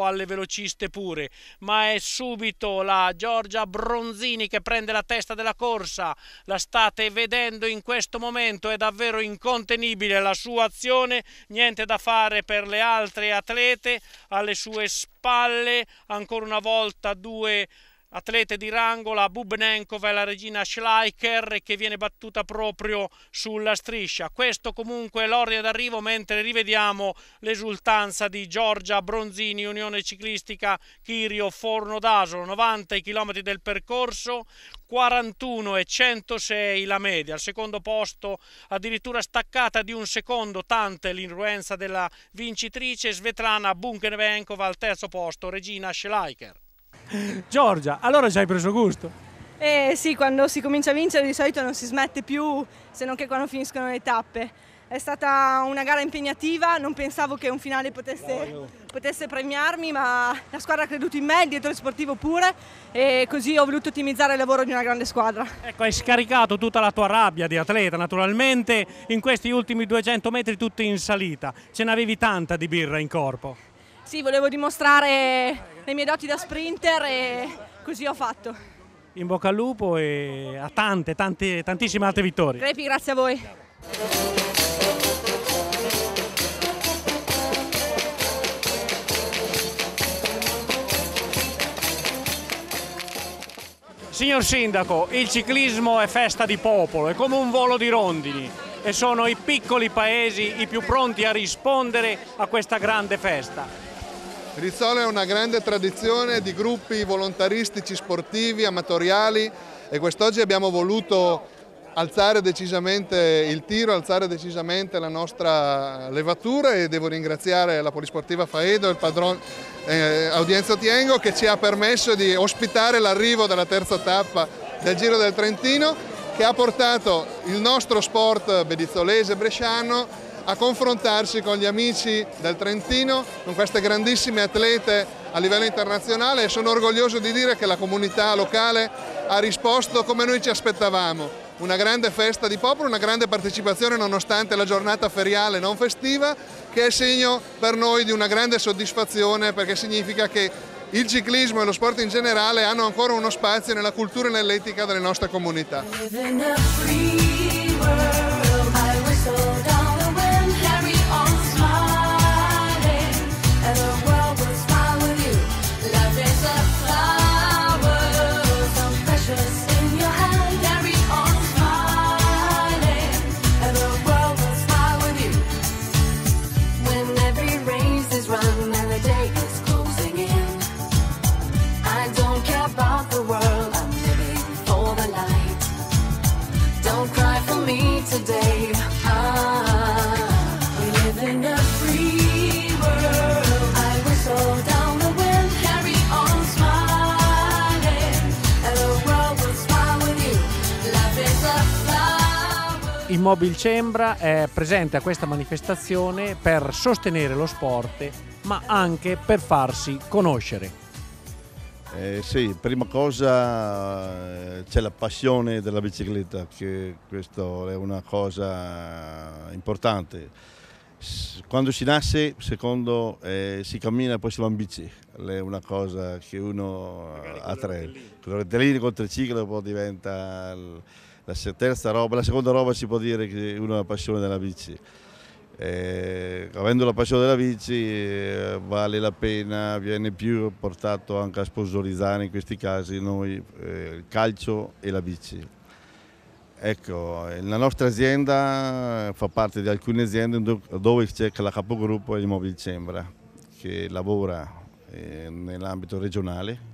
alle velociste pure, ma è subito la Giorgia Bronzini che prende la testa della corsa. La state vedendo in questo momento, è davvero incontenibile la sua azione, niente da fare per le altre atlete alle sue spalle, ancora una volta due atlete di rango, la Bubnenkova e la regina Schleicher che viene battuta proprio sulla striscia. Questo comunque è l'ordine d'arrivo mentre rivediamo l'esultanza di Giorgia Bronzini, Unione Ciclistica Chirio Forno d'Asolo, 90 km del percorso, 41 e 106 la media, al secondo posto addirittura staccata di un secondo, tante l'influenza della vincitrice Svetlana Bunkenevenkova al terzo posto, Regina Schleicher. Giorgia, allora ci hai preso gusto. Eh sì, quando si comincia a vincere di solito non si smette più, se non che quando finiscono le tappe. È stata una gara impegnativa, non pensavo che un finale potesse, potesse premiarmi, ma la squadra ha creduto in me, il direttore sportivo pure, e così ho voluto ottimizzare il lavoro di una grande squadra. Ecco, hai scaricato tutta la tua rabbia di atleta, naturalmente, in questi ultimi 200 metri tutti in salita. Ce n'avevi tanta di birra in corpo. Sì, volevo dimostrare le mie doti da sprinter e così ho fatto. In bocca al lupo e a tante, tante tantissime altre vittorie. Crepi, grazie a voi. Signor Sindaco, il ciclismo è festa di popolo, è come un volo di rondini e sono i piccoli paesi i più pronti a rispondere a questa grande festa. Rizzolo è una grande tradizione di gruppi volontaristici, sportivi, amatoriali e quest'oggi abbiamo voluto alzare decisamente il tiro, alzare decisamente la nostra levatura e devo ringraziare la Polisportiva Faedo e il padrone eh, Audienzo Tiengo che ci ha permesso di ospitare l'arrivo della terza tappa del Giro del Trentino che ha portato il nostro sport bedizzolese bresciano a confrontarsi con gli amici del Trentino, con queste grandissime atlete a livello internazionale e sono orgoglioso di dire che la comunità locale ha risposto come noi ci aspettavamo. Una grande festa di popolo, una grande partecipazione nonostante la giornata feriale non festiva che è segno per noi di una grande soddisfazione perché significa che il ciclismo e lo sport in generale hanno ancora uno spazio nella cultura e nell'etica delle nostre comunità. Immobil Cembra è presente a questa manifestazione per sostenere lo sport ma anche per farsi conoscere. Eh, sì, prima cosa eh, c'è la passione della bicicletta, che questa è una cosa importante. quando si nasce, secondo, eh, si cammina e poi si va in bici, è una cosa che uno ha tre. Con il retellino, con il triciclo, poi diventa... Il la, roba, la seconda roba si può dire che uno ha la passione della bici. Eh, avendo la passione della bici eh, vale la pena, viene più portato anche a sponsorizzare in questi casi noi eh, il calcio e la bici. Ecco, eh, la nostra azienda eh, fa parte di alcune aziende dove c'è la capogruppo Immobile Sembra che lavora eh, nell'ambito regionale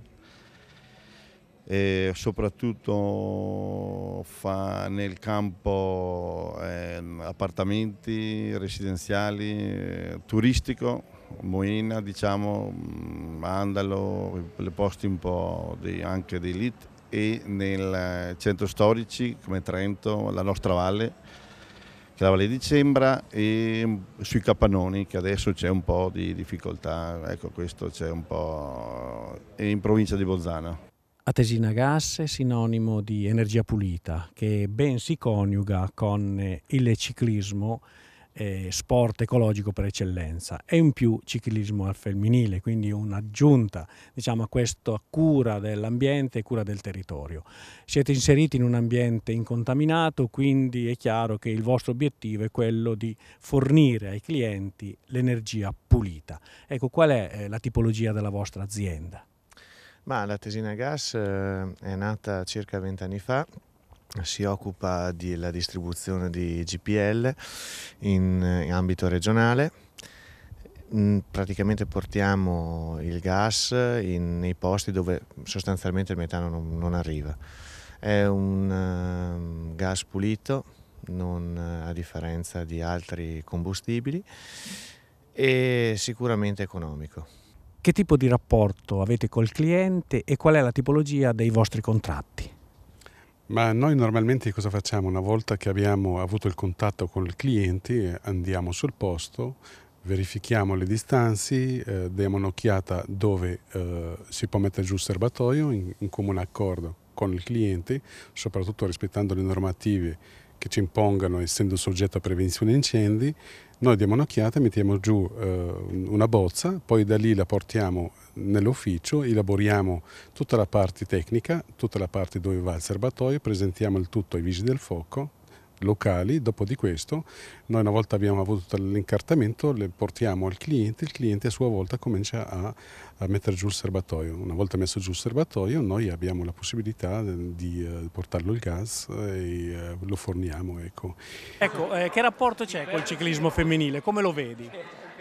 e soprattutto fa nel campo eh, appartamenti residenziali, eh, turistico, Moina, diciamo, mm, Andalo, le posti un po' di, anche di elite e nel centro storici come Trento, la nostra valle, che è la Valle di Cembra e sui Capannoni che adesso c'è un po' di difficoltà, ecco questo c'è un po' eh, in provincia di Bolzano. A tesina gas è sinonimo di energia pulita che ben si coniuga con eh, il ciclismo eh, sport ecologico per eccellenza e in più ciclismo al femminile, quindi un'aggiunta diciamo, a questa cura dell'ambiente e cura del territorio. Siete inseriti in un ambiente incontaminato, quindi è chiaro che il vostro obiettivo è quello di fornire ai clienti l'energia pulita. Ecco, qual è eh, la tipologia della vostra azienda? Ma la Tesina Gas eh, è nata circa vent'anni fa si occupa della distribuzione di GPL in, in ambito regionale. Mm, praticamente portiamo il gas in, nei posti dove sostanzialmente il metano non, non arriva. È un uh, gas pulito, non, uh, a differenza di altri combustibili, e sicuramente economico. Che tipo di rapporto avete col cliente e qual è la tipologia dei vostri contratti? Ma noi normalmente cosa facciamo? Una volta che abbiamo avuto il contatto con il cliente andiamo sul posto, verifichiamo le distanze, eh, diamo un'occhiata dove eh, si può mettere giù il serbatoio in, in comune accordo con il cliente, soprattutto rispettando le normative che ci impongano essendo soggetto a prevenzione incendi noi diamo un'occhiata, mettiamo giù eh, una bozza, poi da lì la portiamo nell'ufficio, elaboriamo tutta la parte tecnica, tutta la parte dove va il serbatoio, presentiamo il tutto ai vigili del fuoco locali, dopo di questo noi una volta abbiamo avuto l'incartamento le portiamo al cliente, il cliente a sua volta comincia a, a, mettere giù il serbatoio, una volta messo giù il serbatoio noi abbiamo la possibilità eh, di uh, portarlo il gas eh, e uh, lo forniamo. Ecco, ecco eh, che rapporto c'è col ciclismo femminile, come lo vedi?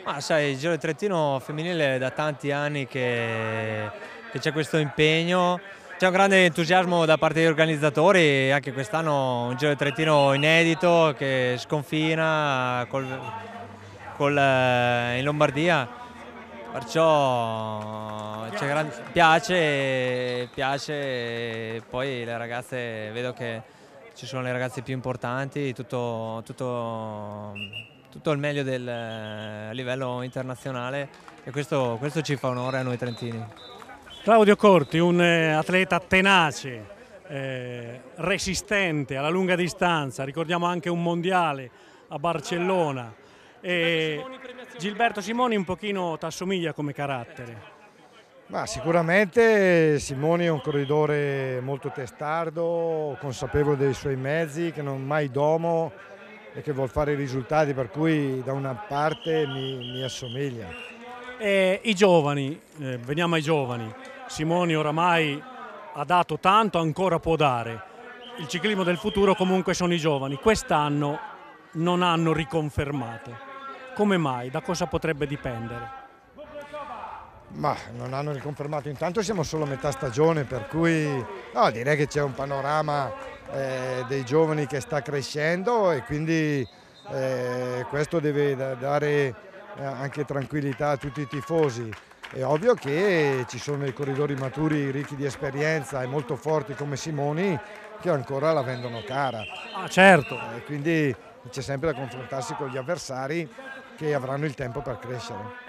Ah, sai, il Giro di Trentino femminile è da tanti anni che, che c'è questo impegno c'è un grande entusiasmo da parte degli organizzatori, anche quest'anno un Giro di Trentino inedito che sconfina col, col, eh, in Lombardia, perciò eh, gran, piace, piace, poi le ragazze, vedo che ci sono le ragazze più importanti, tutto, tutto, tutto il meglio del, a eh, livello internazionale e questo, questo ci fa onore a noi trentini. Claudio Corti, un eh, atleta tenace, eh, resistente alla lunga distanza, ricordiamo anche un mondiale a Barcellona. E Gilberto Simoni un pochino ti assomiglia come carattere. Ma sicuramente Simoni è un corridore molto testardo, consapevole dei suoi mezzi, che non mai domo e che vuol fare i risultati, per cui da una parte mi, mi assomiglia e eh, I giovani, eh, veniamo ai giovani, Simoni oramai ha dato tanto, ancora può dare. Il ciclismo del futuro comunque sono i giovani, quest'anno non hanno riconfermato. Come mai? Da cosa potrebbe dipendere? Ma non hanno riconfermato, intanto siamo solo a metà stagione, per cui no, direi che c'è un panorama eh, dei giovani che sta crescendo e quindi eh, questo deve dare eh, anche tranquillità a tutti i tifosi. È ovvio che ci sono dei corridori maturi ricchi di esperienza e molto forti come Simoni che ancora la vendono cara. Ah, certo. E eh, quindi c'è sempre da confrontarsi con gli avversari che avranno il tempo per crescere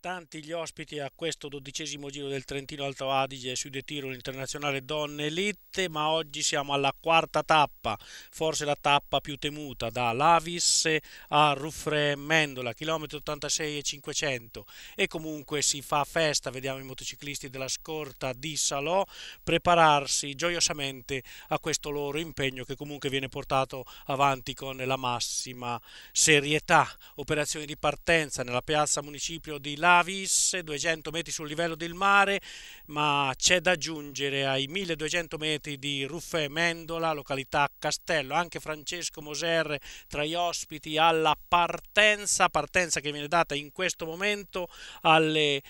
tanti gli ospiti a questo dodicesimo giro del Trentino Alto Adige su De Tiro internazionale Donne Elite, ma oggi siamo alla quarta tappa, forse la tappa più temuta, da Lavis a Ruffre Mendola, chilometro 86 e 500 e comunque si fa festa, vediamo i motociclisti della scorta di Salò prepararsi gioiosamente a questo loro impegno che comunque viene portato avanti con la massima serietà. Operazioni di partenza nella piazza municipio di Lavis Davis, 200 metri sul livello del mare, ma c'è da aggiungere ai 1200 metri di Ruffè Mendola, località Castello, anche Francesco Moser tra gli ospiti alla partenza, partenza che viene data in questo momento alle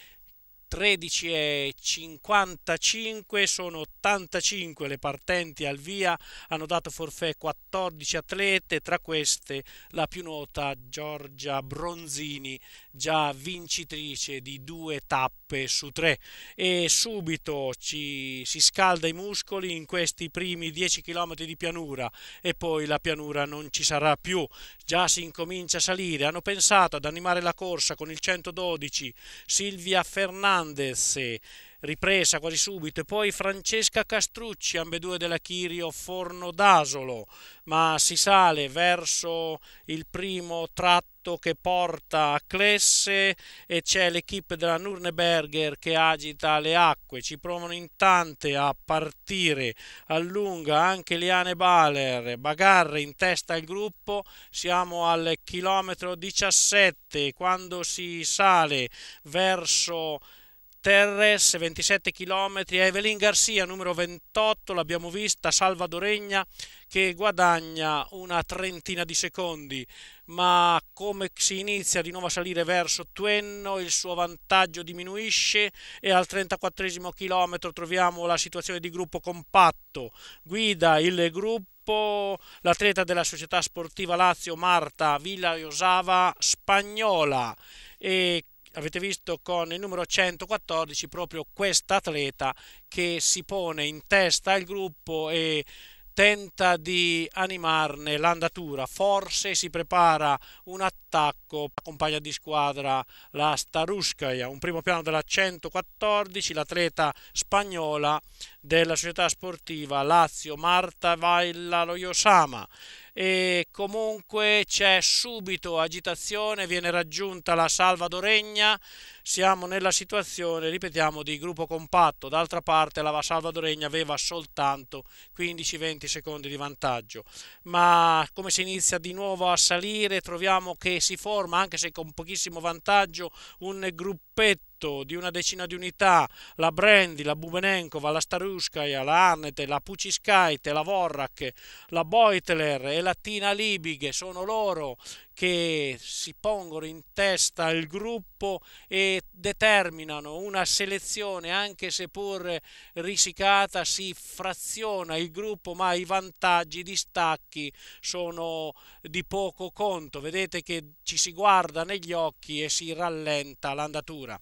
13,55 sono 85 le partenti al via, hanno dato forfè 14 atlete, tra queste la più nota Giorgia Bronzini, già vincitrice di due tappe su tre. E subito ci si scalda i muscoli in questi primi 10 km di pianura e poi la pianura non ci sarà più, già si incomincia a salire. Hanno pensato ad animare la corsa con il 112 Silvia Fernandez Hernandez, ripresa quasi subito, e poi Francesca Castrucci, ambedue della Chirio Forno d'Asolo, ma si sale verso il primo tratto che porta a Clesse e c'è l'equipe della Nurneberger che agita le acque, ci provano in tante a partire, allunga anche Liane Baler, Bagarre in testa al gruppo, siamo al chilometro 17 quando si sale verso Terres 27 km, Evelyn Garcia numero 28, l'abbiamo vista, Salvadoregna che guadagna una trentina di secondi, ma come si inizia di nuovo a salire verso Tuenno il suo vantaggio diminuisce e al 34 km troviamo la situazione di gruppo compatto, guida il gruppo l'atleta della società sportiva Lazio Marta Villa Iosava spagnola e avete visto con il numero 114 proprio quest'atleta che si pone in testa al gruppo e tenta di animarne l'andatura, forse si prepara un attacco, compagna di squadra la Staruskaya, un primo piano della 114, l'atleta spagnola della società sportiva Lazio Marta Vailla Loyosama e comunque c'è subito agitazione, viene raggiunta la Salvadoregna, siamo nella situazione, ripetiamo, di gruppo compatto, d'altra parte la Salvadoregna aveva soltanto 15-20 secondi di vantaggio, ma come si inizia di nuovo a salire troviamo che si forma, anche se con pochissimo vantaggio, un gruppetto fatto di una decina di unità la Brendi, la Bubenenkova, la Staruskaya, la Arnete, la Puciskaite, la Vorrak, la Beutler e la Tina Libighe sono loro che si pongono in testa il gruppo e determinano una selezione anche seppur risicata si fraziona il gruppo ma i vantaggi i distacchi sono di poco conto vedete che ci si guarda negli occhi e si rallenta l'andatura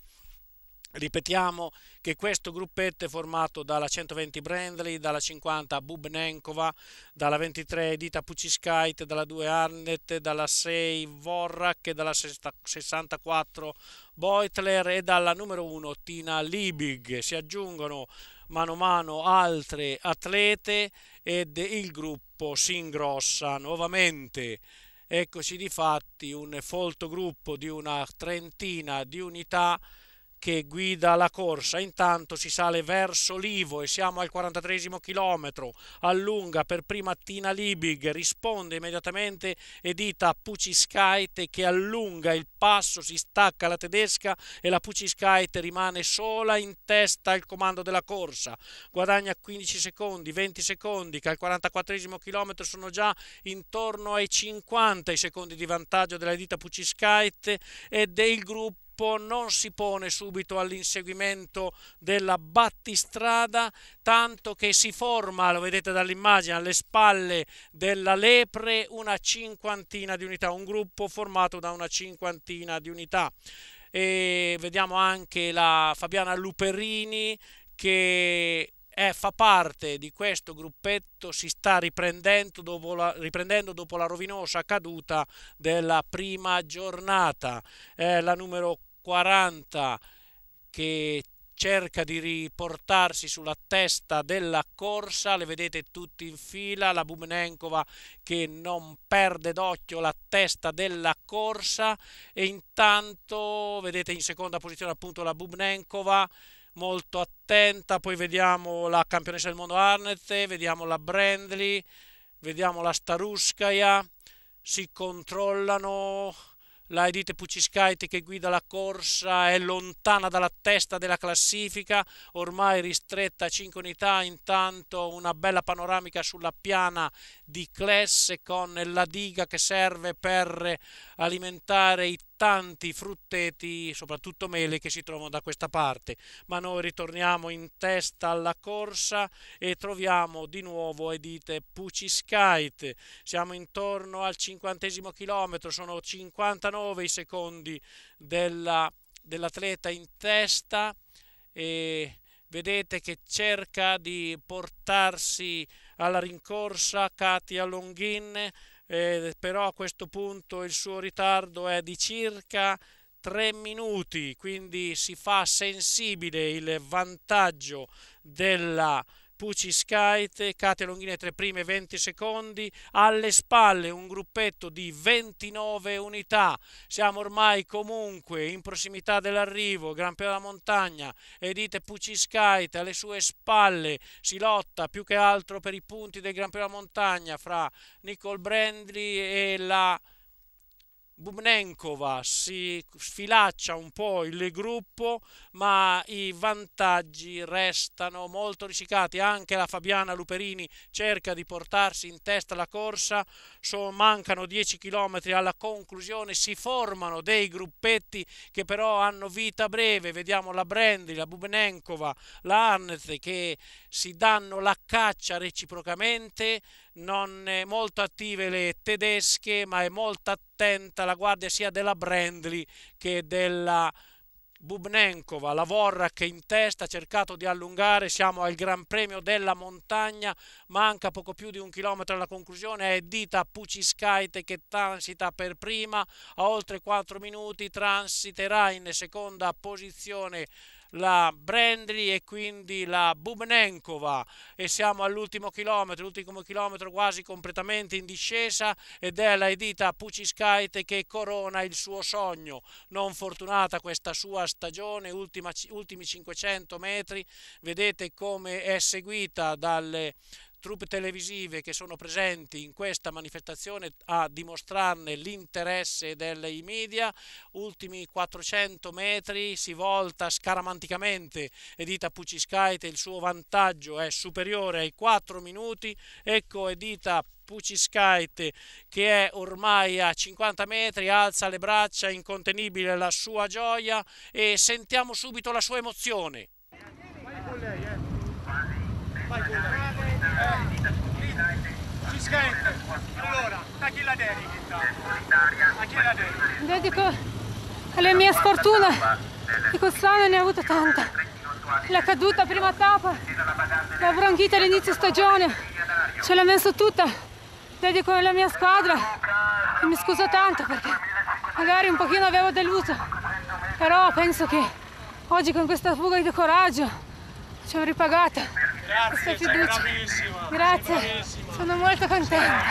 Ripetiamo che questo gruppetto è formato dalla 120 Brandley, dalla 50 Bubnenkova, dalla 23 Edita Puciskait, dalla 2 Arnett, dalla 6 Vorrak, dalla 64 Beutler e dalla numero 1 Tina Liebig. Si aggiungono mano a mano altre atlete ed il gruppo si ingrossa nuovamente. Eccoci di fatti un folto gruppo di una trentina di unità che guida la corsa. Intanto si sale verso l'Ivo e siamo al 43 chilometro. Allunga per prima Tina Libig, risponde immediatamente Edita Puciskaite che allunga il passo, si stacca la tedesca e la Puciskaite rimane sola in testa al comando della corsa. Guadagna 15 secondi, 20 secondi che al 44 chilometro sono già intorno ai 50 i secondi di vantaggio della Edita Puciskaite e del gruppo gruppo non si pone subito all'inseguimento della battistrada, tanto che si forma, lo vedete dall'immagine, alle spalle della lepre una cinquantina di unità, un gruppo formato da una cinquantina di unità. E vediamo anche la Fabiana Luperini che è, fa parte di questo gruppetto, si sta riprendendo dopo, la, riprendendo dopo la rovinosa caduta della prima giornata. Eh, la numero 40 che cerca di riportarsi sulla testa della corsa, le vedete tutti in fila, la Bumenenkova che non perde d'occhio la testa della corsa e intanto vedete in seconda posizione appunto la Bumenenkova molto attenta, poi vediamo la campionessa del mondo Arnett, vediamo la Brandley, vediamo la Staruskaya, si controllano la Edith Pucciskaite che guida la corsa è lontana dalla testa della classifica, ormai ristretta a 5 unità, intanto una bella panoramica sulla piana di Kless con la diga che serve per alimentare i tanti frutteti, soprattutto mele, che si trovano da questa parte. Ma noi ritorniamo in testa alla corsa e troviamo di nuovo edite Puciskait. Siamo intorno al cinquantesimo chilometro, sono 59 i secondi della, dell'atleta in testa e vedete che cerca di portarsi alla rincorsa Katia Longhin eh, però a questo punto il suo ritardo è di circa 3 minuti, quindi si fa sensibile il vantaggio della Puciskaite, Kate Longhine tre prime 20 secondi, alle spalle un gruppetto di 29 unità, siamo ormai comunque in prossimità dell'arrivo, Gran Pio della Montagna, Edite Puciskaite alle sue spalle, si lotta più che altro per i punti del Gran Pio della Montagna fra Nicole Brandley e la... Bubnenkova si sfilaccia un po' il gruppo, ma i vantaggi restano molto risicati. Anche la Fabiana Luperini cerca di portarsi in testa la corsa. So, mancano 10 km alla conclusione. Si formano dei gruppetti che però hanno vita breve. Vediamo la Brandi, la Bubnenkova, la Arnett che si danno la caccia reciprocamente non è molto attive le tedesche, ma è molto attenta la guardia sia della Brandley che della Bubnenkova. La Vorrak in testa, ha cercato di allungare, siamo al Gran Premio della Montagna, manca poco più di un chilometro alla conclusione, è Dita Puciskaite che transita per prima, a oltre 4 minuti transiterà in seconda posizione la Brandly e quindi la Bubnenkova e siamo all'ultimo chilometro, l'ultimo chilometro quasi completamente in discesa ed è la Edita Puciskaite che corona il suo sogno, non fortunata questa sua stagione, ultima, ultimi 500 metri, vedete come è seguita dalle truppe televisive che sono presenti in questa manifestazione a dimostrarne l'interesse dei media, ultimi 400 metri si volta scaramanticamente Edita Puciscaite, il suo vantaggio è superiore ai 4 minuti, ecco Edita Puciscaite che è ormai a 50 metri, alza le braccia, incontenibile la sua gioia e sentiamo subito la sua emozione. Vai con lei, eh. Vai con lei. Presidente, allora, a chi la deleghi A chi la deleghi? Dedico alla mia sfortuna, che quest'anno ne ho avuto tanta. La caduta prima tappa, la bronchita all'inizio stagione, ce l'ho messo tutta. Dedico alla mia squadra e mi scuso tanto perché magari un pochino avevo deluso. Però penso che oggi con questa fuga di coraggio ci ho ripagata. Grazie, bravissima. Grazie, bravissima. sono molto contenta.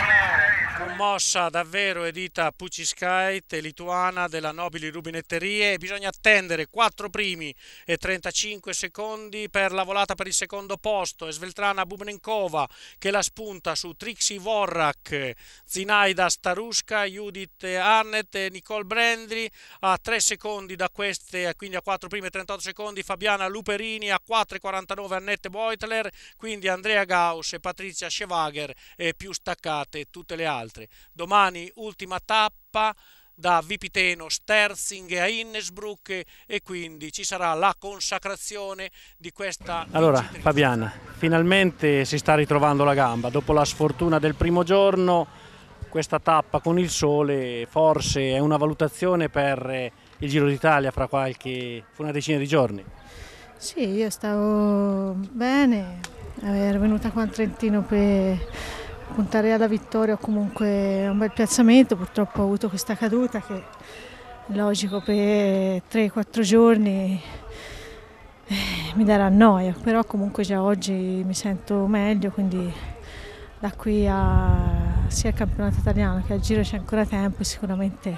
Commossa davvero Edita Puciskaite, lituana della Nobili Rubinetterie. Bisogna attendere 4 primi e 35 secondi per la volata per il secondo posto. E Sveltrana Bubnenkova che la spunta su Trixi Vorrak, Zinaida Staruska, Judith Arnett e Nicole Brandri a 3 secondi da queste, quindi a 4 primi e 38 secondi. Fabiana Luperini a 4,40 89 Annette Beutler, quindi Andrea Gauss e Patrizia Schewager e più staccate tutte le altre. Domani ultima tappa da Vipiteno, Sterzing a Innesbruck e quindi ci sarà la consacrazione di questa... Allora Fabiana, finalmente si sta ritrovando la gamba, dopo la sfortuna del primo giorno questa tappa con il sole forse è una valutazione per il Giro d'Italia fra qualche, fra una decina di giorni. Sì, io stavo bene, eh, ero venuta qua a Trentino per puntare alla vittoria o comunque a un bel piazzamento, purtroppo ho avuto questa caduta che è logico per 3-4 giorni eh, mi darà noia, però comunque già oggi mi sento meglio, quindi da qui a sia il campionato italiano che al giro c'è ancora tempo e sicuramente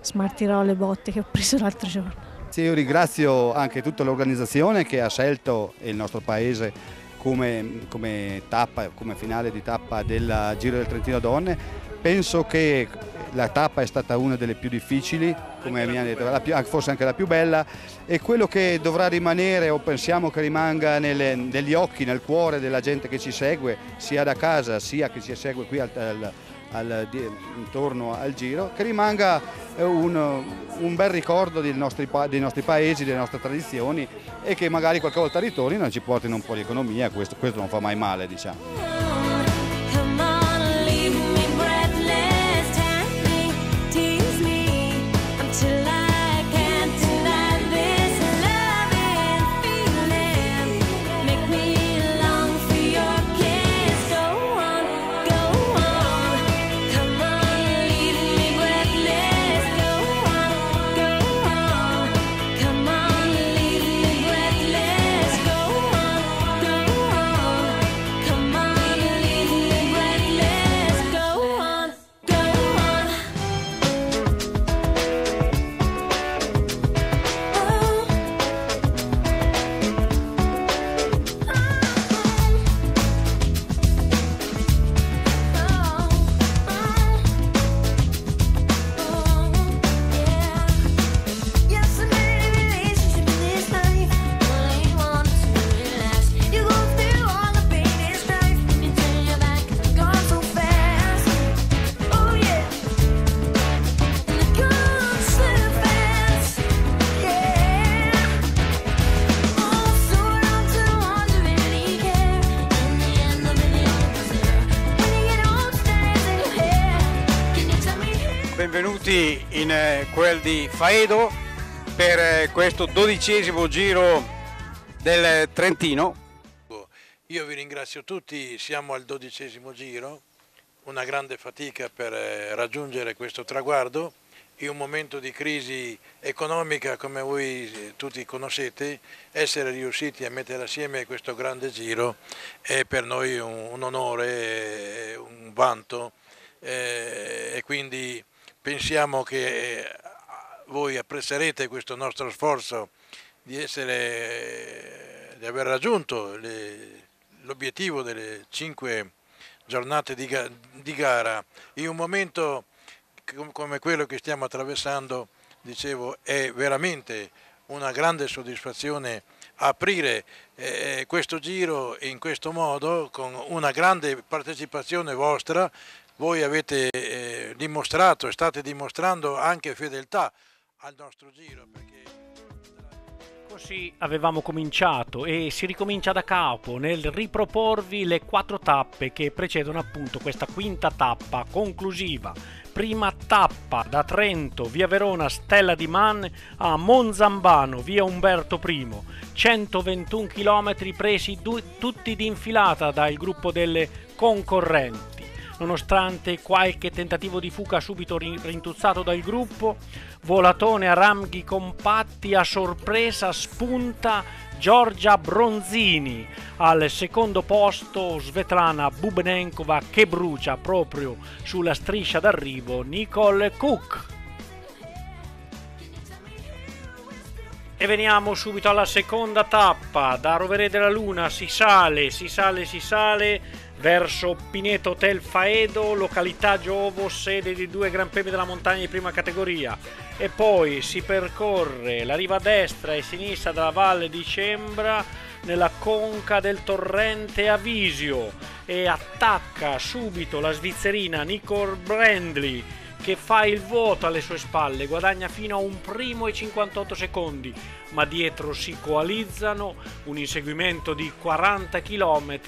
smartirò le botte che ho preso l'altro giorno. Sì, io ringrazio anche tutta l'organizzazione che ha scelto il nostro paese come, come, tappa, come finale di tappa del Giro del Trentino Donne. Penso che la tappa è stata una delle più difficili, come mi hanno detto, più, ah, forse anche la più bella e quello che dovrà rimanere o pensiamo che rimanga nelle, negli occhi, nel cuore della gente che ci segue, sia da casa sia che ci segue qui al, al al, di, intorno al giro, che rimanga eh, un, un bel ricordo dei nostri, dei nostri, paesi, delle nostre tradizioni e che magari qualche volta ritornino e ci portino un po' di economia, questo, questo non fa mai male diciamo. Travel di Faedo per eh, questo dodicesimo giro del Trentino. Io vi ringrazio tutti, siamo al dodicesimo giro, una grande fatica per eh, raggiungere questo traguardo in un momento di crisi economica come voi eh, tutti conoscete, essere riusciti a mettere assieme questo grande giro è per noi un, un onore, un vanto e quindi pensiamo che voi apprezzerete questo nostro sforzo di, essere, di aver raggiunto l'obiettivo delle cinque giornate di, di, gara in un momento come quello che stiamo attraversando dicevo è veramente una grande soddisfazione aprire eh, eh, questo giro in questo modo con una grande partecipazione vostra voi avete eh, dimostrato e state dimostrando anche fedeltà al nostro giro perché Così avevamo cominciato e si ricomincia da capo nel riproporvi le quattro tappe che precedono appunto questa quinta tappa conclusiva. Prima tappa da Trento, via Verona, Stella di Man a Monzambano, via Umberto I. 121 km presi du- tutti d'infilata dal gruppo delle concorrenti nonostante qualche tentativo di fuga subito rintuzzato dal gruppo, volatone a ramghi compatti a sorpresa spunta Giorgia Bronzini, al secondo posto Svetlana Bubnenkova che brucia proprio sulla striscia d'arrivo Nicole Cook. E veniamo subito alla seconda tappa, da Rovere della Luna si sale, si sale, si sale verso Pineto Hotel Faedo, località Giovo, sede di due Gran Premi della montagna di prima categoria. E poi si percorre la riva destra e sinistra della valle di Cembra nella conca del torrente Avisio e attacca subito la svizzerina Nicole Brandley che fa il vuoto alle sue spalle, guadagna fino a un primo e 58 secondi, ma dietro si coalizzano un inseguimento di 40 km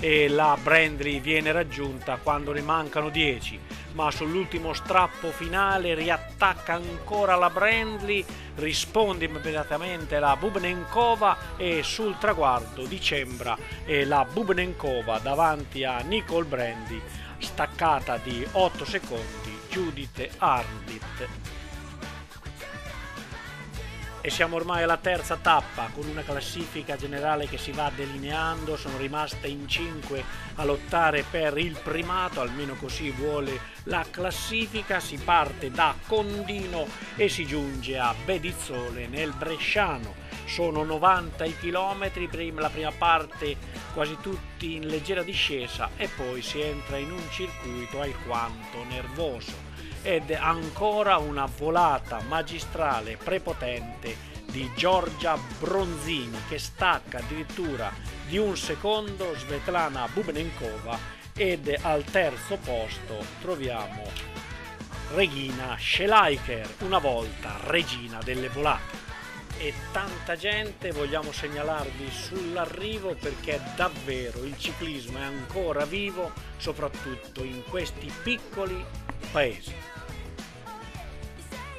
e la Brandley viene raggiunta quando ne mancano 10, ma sull'ultimo strappo finale riattacca ancora la Brandley, risponde immediatamente la Bubnenkova e sul traguardo dicembra è la Bubnenkova davanti a Nicole Brandy staccata di 8 secondi Judith Arndt. E siamo ormai alla terza tappa con una classifica generale che si va delineando, sono rimaste in 5 a lottare per il primato, almeno così vuole la classifica, si parte da Condino e si giunge a Bedizzole nel Bresciano sono 90 i chilometri, la prima parte quasi tutti in leggera discesa e poi si entra in un circuito alquanto nervoso ed ancora una volata magistrale prepotente di Giorgia Bronzini che stacca addirittura di un secondo Svetlana Bubnenkova ed al terzo posto troviamo Regina Schleicher, una volta regina delle volate. E tanta gente vogliamo segnalarvi sull'arrivo perché davvero il ciclismo è ancora vivo, soprattutto in questi piccoli paese.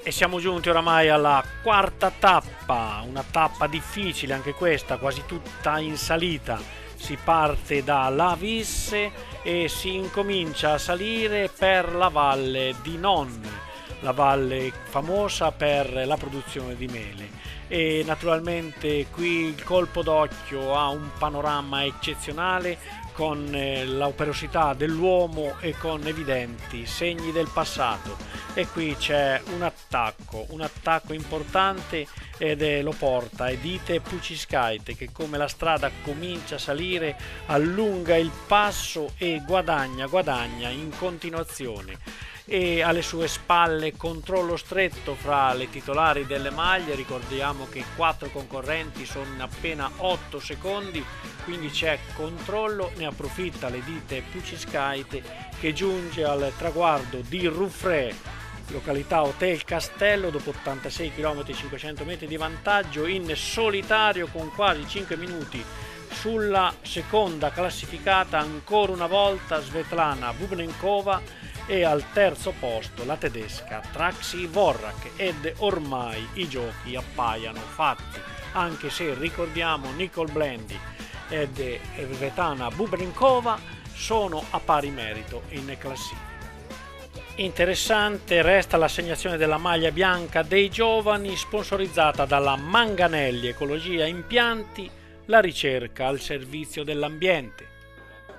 E siamo giunti oramai alla quarta tappa, una tappa difficile anche questa, quasi tutta in salita. Si parte da Lavisse e si incomincia a salire per la valle di Non, la valle famosa per la produzione di mele. E naturalmente qui il colpo d'occhio ha un panorama eccezionale con eh, l'operosità dell'uomo e con evidenti segni del passato e qui c'è un attacco, un attacco importante ed è, eh, lo porta Edite Puciskaite che come la strada comincia a salire allunga il passo e guadagna, guadagna in continuazione e alle sue spalle controllo stretto fra le titolari delle maglie, ricordiamo che i quattro concorrenti sono in appena 8 secondi, quindi c'è controllo, ne approfitta le dite Puciscaite che giunge al traguardo di Ruffre località Hotel Castello dopo 86 km 500 metri di vantaggio in solitario con quasi 5 minuti sulla seconda classificata ancora una volta Svetlana Bubnenkova e al terzo posto la tedesca Traxi Vorrak ed ormai i giochi appaiono fatti, anche se ricordiamo Nicole Blandi ed Vetana Bubrenkova sono a pari merito in classifica. Interessante resta l'assegnazione della maglia bianca dei giovani sponsorizzata dalla Manganelli Ecologia Impianti, la ricerca al servizio dell'ambiente.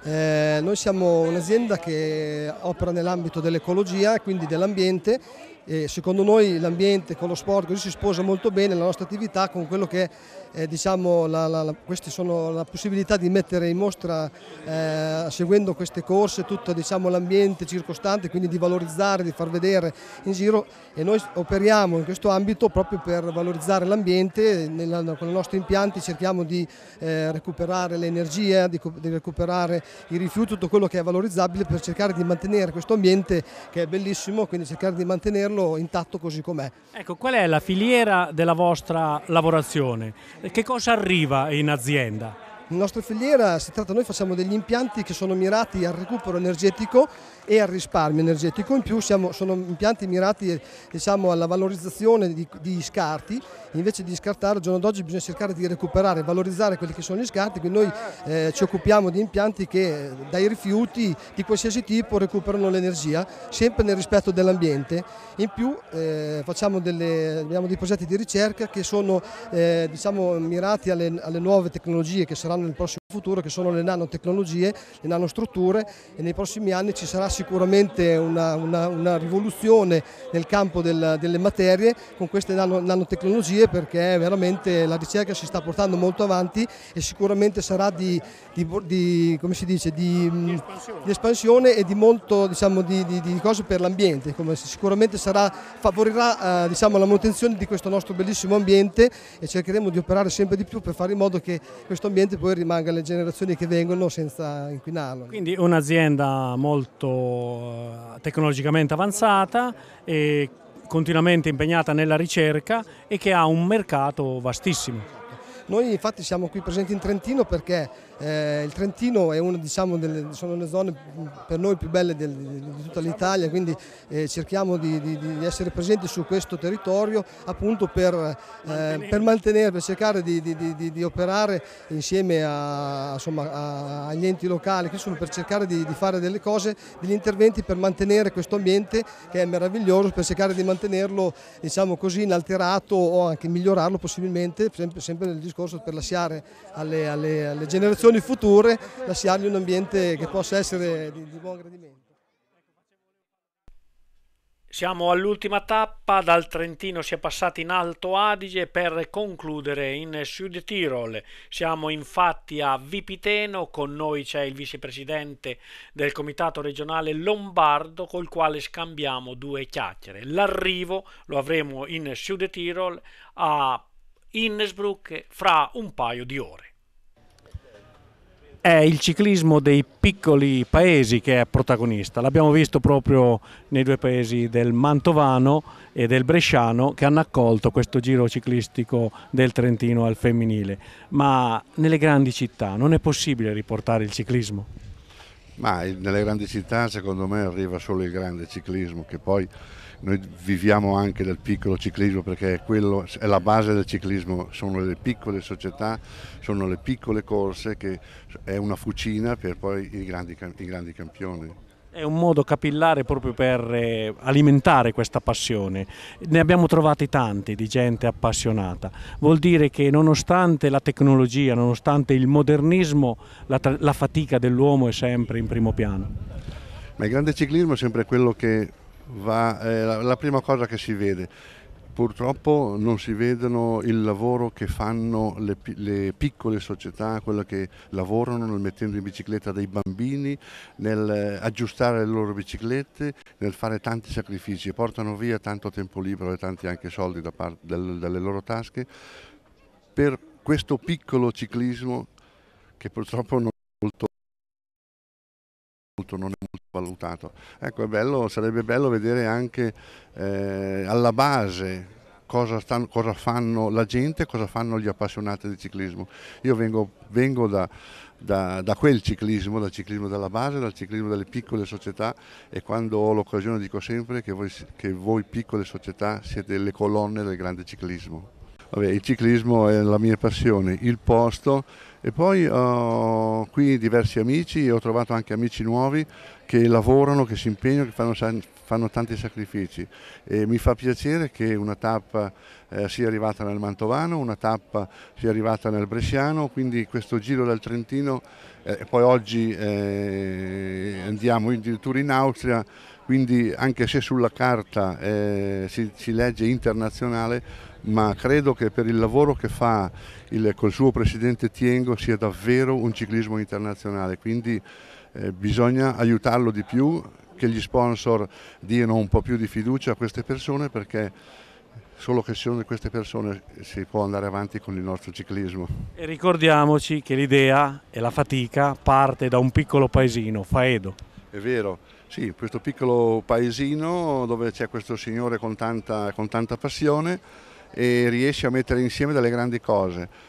Eh, noi siamo un'azienda che opera nell'ambito dell'ecologia quindi dell'ambiente e secondo noi l'ambiente con lo sport così si sposa molto bene la nostra attività con quello che è eh, diciamo, la, la, la, queste sono la possibilità di mettere in mostra, eh, seguendo queste corse, tutto diciamo, l'ambiente circostante, quindi di valorizzare, di far vedere in giro e noi operiamo in questo ambito proprio per valorizzare l'ambiente, con i nostri impianti cerchiamo di eh, recuperare l'energia, di, di recuperare i rifiuti, tutto quello che è valorizzabile per cercare di mantenere questo ambiente che è bellissimo, quindi cercare di mantenerlo intatto così com'è. Ecco, qual è la filiera della vostra lavorazione? che cosa arriva in azienda? nostra filiera si tratta, noi facciamo degli impianti che sono mirati al recupero energetico e al risparmio energetico, in più siamo, sono impianti mirati diciamo, alla valorizzazione di, di, scarti, invece di scartare al giorno d'oggi bisogna cercare di recuperare, e valorizzare quelli che sono gli scarti, quindi noi eh, ci occupiamo di impianti che eh, dai rifiuti di qualsiasi tipo recuperano l'energia, sempre nel rispetto dell'ambiente, in più eh, delle, abbiamo dei progetti di ricerca che sono eh, diciamo, mirati alle, alle nuove tecnologie che saranno nel prossimo futuro che sono le nanotecnologie, le nanostrutture e nei prossimi anni ci sarà sicuramente una, una, una rivoluzione nel campo del, delle materie con queste nano, nanotecnologie perché veramente la ricerca si sta portando molto avanti e sicuramente sarà di, di, di, dice, mm, di espansione e di molto diciamo, di, cose per l'ambiente, sicuramente sarà, favorirà eh, diciamo, la manutenzione di questo nostro bellissimo ambiente e cercheremo di operare sempre di più per fare in modo che questo ambiente poi rimanga alle generazioni che vengono senza inquinarlo. Quindi un'azienda molto eh, tecnologicamente avanzata e continuamente impegnata nella ricerca e che ha un mercato vastissimo. Noi infatti siamo qui presenti in Trentino perché eh, il Trentino è una diciamo, delle, sono le zone per noi più belle del, di tutta l'Italia, quindi eh, cerchiamo di, di, di, essere presenti su questo territorio appunto per, eh, per mantenere, per cercare di, di operare insieme a, insomma, a, agli enti locali, che per cercare di, fare delle cose, degli interventi per mantenere questo ambiente che è meraviglioso, per cercare di mantenerlo diciamo così inalterato o anche migliorarlo possibilmente, sempre, sempre nel discorso per lasciare alle, alle, alle generazioni generazioni future lasciargli un ambiente che possa essere di, di buon gradimento. Siamo all'ultima tappa, dal Trentino si è passati in Alto Adige per concludere in Sud Tirol. Siamo infatti a Vipiteno, con noi c'è il vicepresidente del Comitato regionale Lombardo col quale scambiamo due chiacchiere. L'arrivo lo avremo in Sud Tirol a Innsbruck fra un paio di ore è il ciclismo dei piccoli paesi che è protagonista. L'abbiamo visto proprio nei due paesi del Mantovano e del Bresciano che hanno accolto questo giro ciclistico del Trentino al femminile. Ma nelle grandi città non è possibile riportare il ciclismo? Ma nelle grandi città secondo me arriva solo il grande ciclismo che poi noi viviamo anche del piccolo ciclismo perché quello è la base del ciclismo, sono le piccole società, sono le piccole corse che è una fucina per poi i grandi, i grandi campioni. È un modo capillare proprio per eh, alimentare questa passione. Ne abbiamo trovati tanti di gente appassionata. Vuol dire che nonostante la tecnologia, nonostante il modernismo, la, la fatica dell'uomo è sempre in primo piano. Ma il grande ciclismo è sempre quello che va, è eh, la prima cosa che si vede. Purtroppo non si vedono il lavoro che fanno le, le piccole società, quelle che lavorano nel mettendo in bicicletta dei bambini, nel eh, aggiustare le loro biciclette, nel fare tanti sacrifici, portano via tanto tempo libero e tanti anche soldi da parte, del, dalle loro tasche per questo piccolo ciclismo che purtroppo non è molto molto, non è molto valutato. Ecco, bello, sarebbe bello vedere anche eh, alla base Cosa, stanno, cosa, fanno la gente, cosa fanno gli appassionati di ciclismo. Io vengo, vengo da, da, da, quel ciclismo, dal ciclismo della base, dal ciclismo delle piccole società e quando ho l'occasione dico sempre che voi, che voi piccole società siete le colonne del grande ciclismo. Vabbè, il ciclismo è la mia passione, il posto e poi ho eh, qui diversi amici e ho trovato anche amici nuovi che lavorano, che si impegnano, che fanno, fanno tanti sacrifici. E mi fa piacere che una tappa eh, sia arrivata nel Mantovano, una tappa sia arrivata nel Bresciano, quindi questo giro dal Trentino eh, poi oggi eh, andiamo addirittura in Austria, quindi anche se sulla carta eh, si, si legge internazionale, ma credo che per il lavoro che fa il, col suo presidente Tiengo sia davvero un ciclismo internazionale, quindi eh, bisogna aiutarlo di più, che gli sponsor diano un po' più di fiducia a queste persone perché solo che siano queste persone si può andare avanti con il nostro ciclismo. E ricordiamoci che l'idea e la fatica parte da un piccolo paesino, Faedo. È vero, sì, questo piccolo paesino dove c'è questo signore con tanta, con tanta passione e riesci a mettere insieme delle grandi cose.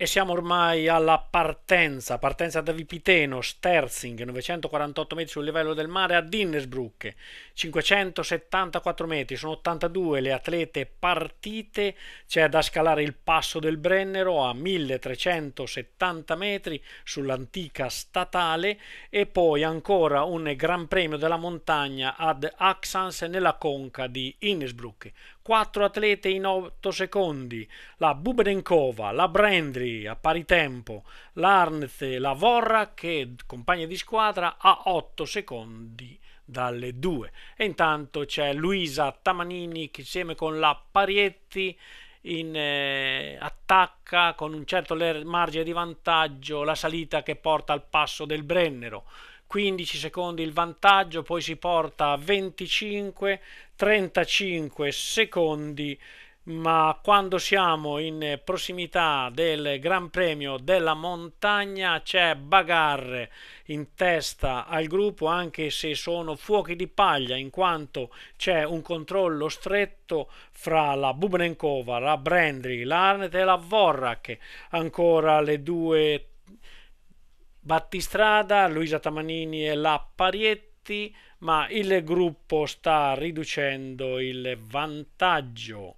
E siamo ormai alla partenza, partenza da Vipiteno, Sterzing, 948 metri sul livello del mare a Dinnesbruck, 574 metri, sono 82 le atlete partite, c'è da scalare il passo del Brennero a 1370 metri sull'antica statale e poi ancora un Gran Premio della montagna ad Axans nella conca di Innsbruck. Quattro atlete in 8 secondi, la Bubedenkova, la Brandry a pari tempo, l'Arnz, la Vorra che compagna di squadra a 8 secondi dalle 2. E intanto c'è Luisa Tamanini che insieme con la Parietti in, eh, attacca con un certo margine di vantaggio la salita che porta al passo del Brennero. 15 secondi il vantaggio, poi si porta a 25, 35 secondi ma quando siamo in prossimità del Gran Premio della montagna c'è bagarre in testa al gruppo anche se sono fuochi di paglia in quanto c'è un controllo stretto fra la Bubnenkova, la Brandry, l'Arnet e la Vorrak ancora le due Battistrada, Luisa Tamanini e la Parietti ma il gruppo sta riducendo il vantaggio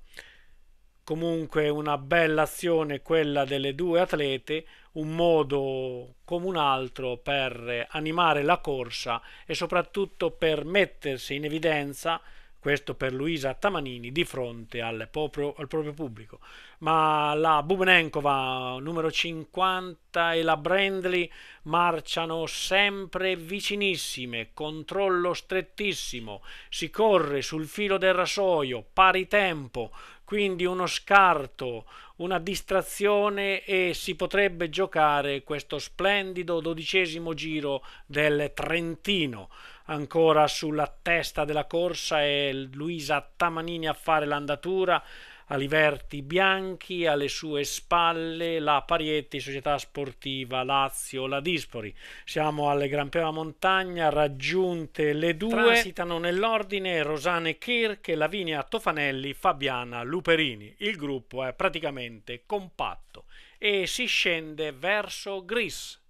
comunque una bella azione quella delle due atlete, un modo come un altro per animare la corsa e soprattutto per mettersi in evidenza, questo per Luisa Tamanini, di fronte al proprio, al proprio pubblico. Ma la Bubenenkova numero 50 e la Brandley marciano sempre vicinissime, controllo strettissimo, si corre sul filo del rasoio, pari tempo, quindi uno scarto, una distrazione e si potrebbe giocare questo splendido dodicesimo giro del Trentino. Ancora sulla testa della corsa è Luisa Tamanini a fare l'andatura Aliverti Bianchi, alle sue spalle la Parietti Società Sportiva Lazio La Dispoli. Siamo alle Granpeva Montagna, raggiunte le due, transitano nell'ordine Rosane Kirk, Lavinia Tofanelli, Fabiana Luperini. Il gruppo è praticamente compatto e si scende verso Gris.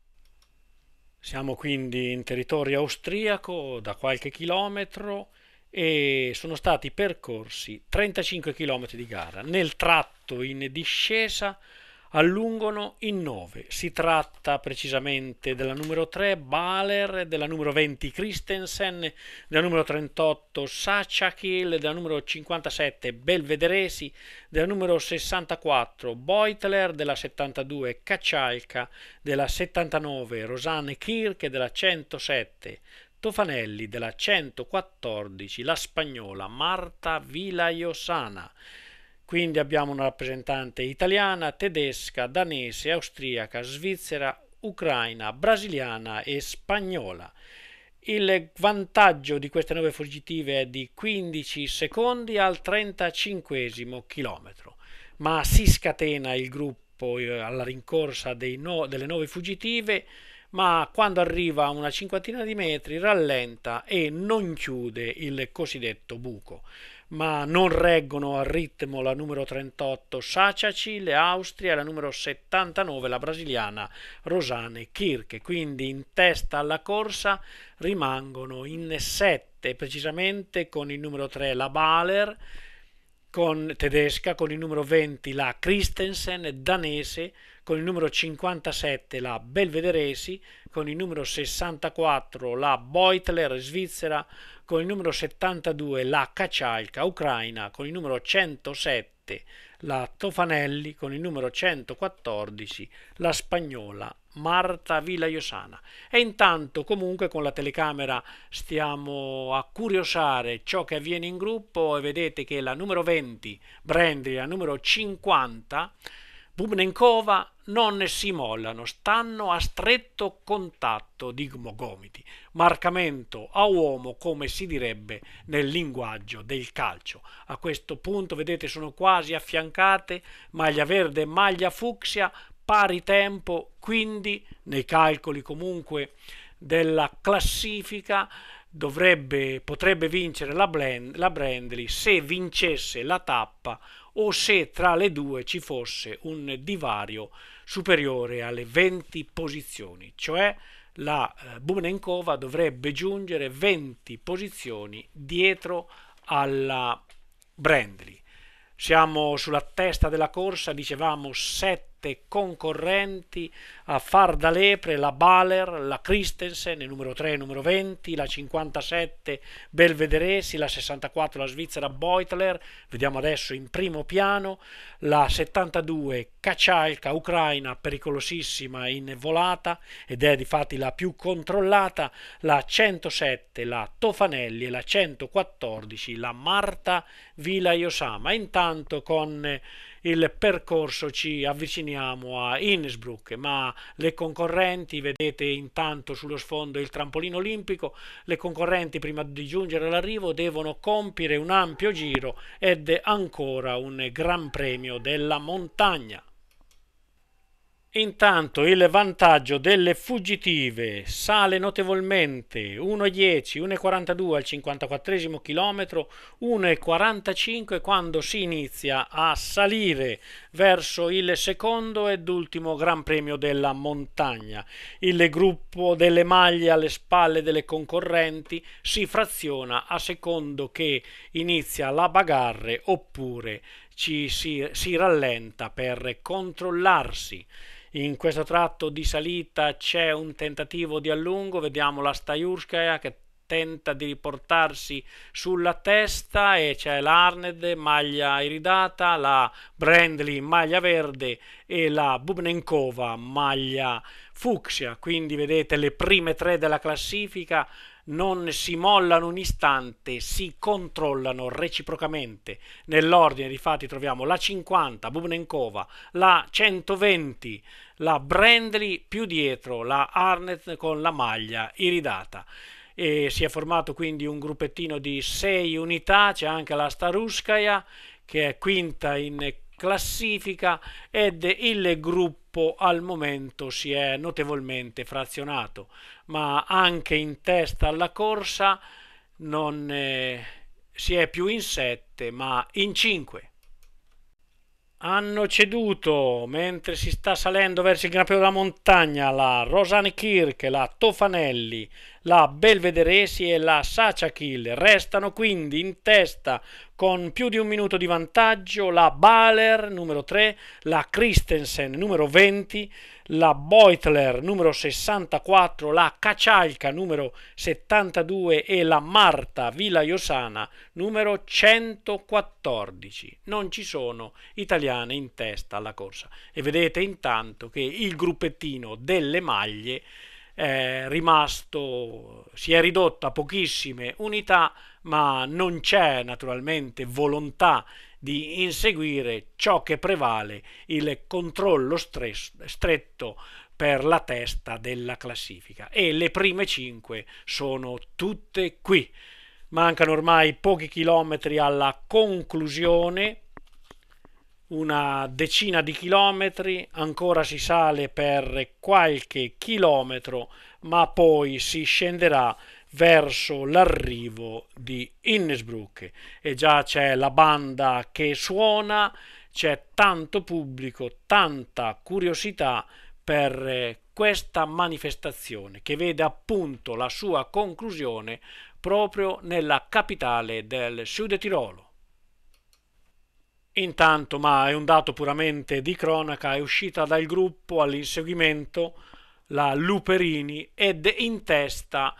Siamo quindi in territorio austriaco da qualche chilometro e sono stati percorsi 35 km di gara. Nel tratto in discesa allungano in 9. Si tratta precisamente della numero 3 Baler, della numero 20 Christensen, della numero 38 Sachakil, della numero 57 Belvederesi, della numero 64 Beutler, della 72 Caccialca, della 79 Rosanne Kirk, della 107 Tofanelli della 114, la spagnola Marta Vilaiosana. Quindi abbiamo una rappresentante italiana, tedesca, danese, austriaca, svizzera, ucraina, brasiliana e spagnola. Il vantaggio di queste nuove fuggitive è di 15 secondi al 35 chilometro, ma si scatena il gruppo eh, alla rincorsa no, delle nuove fuggitive ma quando arriva a una cinquantina di metri rallenta e non chiude il cosiddetto buco. Ma non reggono al ritmo la numero 38 Saciaci, le Austria e la numero 79 la brasiliana Rosane Kirche. Quindi in testa alla corsa rimangono in 7, precisamente con il numero 3 la Baler con, tedesca, con il numero 20 la Christensen danese con il numero 57 la Belvederesi, con il numero 64 la Beutler Svizzera, con il numero 72 la Kacialka Ucraina, con il numero 107 la Tofanelli, con il numero 114 la Spagnola Marta Villa E intanto comunque con la telecamera stiamo a curiosare ciò che avviene in gruppo e vedete che la numero 20 Brandy, la numero 50 Pubnenkova non si mollano, stanno a stretto contatto di Gomiti, marcamento a uomo come si direbbe nel linguaggio del calcio. A questo punto vedete sono quasi affiancate maglia verde e maglia fucsia pari tempo, quindi nei calcoli comunque della classifica dovrebbe, potrebbe vincere la, Brand, la Brandley se vincesse la tappa o se tra le due ci fosse un divario superiore alle 20 posizioni, cioè la eh, Bumenenkova dovrebbe giungere 20 posizioni dietro alla Brandley. Siamo sulla testa della corsa, dicevamo 7 sette concorrenti a far da lepre la Baller, la Christensen, il numero 3, il numero 20, la 57 Belvederesi, la 64 la svizzera Beutler, vediamo adesso in primo piano, la 72 Kachalka, ucraina, pericolosissima in volata ed è di fatti la più controllata, la 107 la Tofanelli e la 114 la Marta Vila Yosama. Intanto con il percorso ci avviciniamo a Innsbruck, ma le concorrenti, vedete intanto sullo sfondo il trampolino olimpico, le concorrenti prima di giungere all'arrivo devono compiere un ampio giro ed ancora un gran premio della montagna. Intanto il vantaggio delle fuggitive sale notevolmente 1,10, 1,42 al 54 chilometro, 1,45 quando si inizia a salire verso il secondo ed ultimo Gran Premio della montagna. Il gruppo delle maglie alle spalle delle concorrenti si fraziona a secondo che inizia la bagarre oppure ci si, si rallenta per controllarsi. In questo tratto di salita c'è un tentativo di allungo, vediamo la Stajurskaya che tenta di riportarsi sulla testa e c'è l'Arned maglia iridata, la Brandley maglia verde e la Bubnenkova maglia fucsia, quindi vedete le prime tre della classifica non si mollano un istante, si controllano reciprocamente. Nell'ordine di fatti troviamo la 50 Bubnenkova, la 120 la Brandley, più dietro la Arnett con la maglia iridata. E si è formato quindi un gruppettino di 6 unità, c'è anche la Staruskaya che è quinta in classifica ed il gruppo al momento si è notevolmente frazionato, ma anche in testa alla corsa non eh, si è più in 7 ma in 5 hanno ceduto mentre si sta salendo verso il Gran Premio della Montagna la Rosane Kirk, la Tofanelli, la Belvederesi e la Sachakil. Restano quindi in testa con più di un minuto di vantaggio la Baler numero 3, la Christensen numero 20, la Beutler numero 64, la Cacialca numero 72 e la Marta Villa Iosana numero 114. Non ci sono italiane in testa alla corsa e vedete intanto che il gruppettino delle maglie è eh, rimasto, si è ridotto a pochissime unità, ma non c'è naturalmente volontà di inseguire ciò che prevale il controllo stress, stretto per la testa della classifica e le prime 5 sono tutte qui. Mancano ormai pochi chilometri alla conclusione una decina di chilometri, ancora si sale per qualche chilometro, ma poi si scenderà verso l'arrivo di Innsbruck e già c'è la banda che suona, c'è tanto pubblico, tanta curiosità per eh, questa manifestazione che vede appunto la sua conclusione proprio nella capitale del Sud Tirolo. Intanto, ma è un dato puramente di cronaca, è uscita dal gruppo all'inseguimento la Luperini ed in testa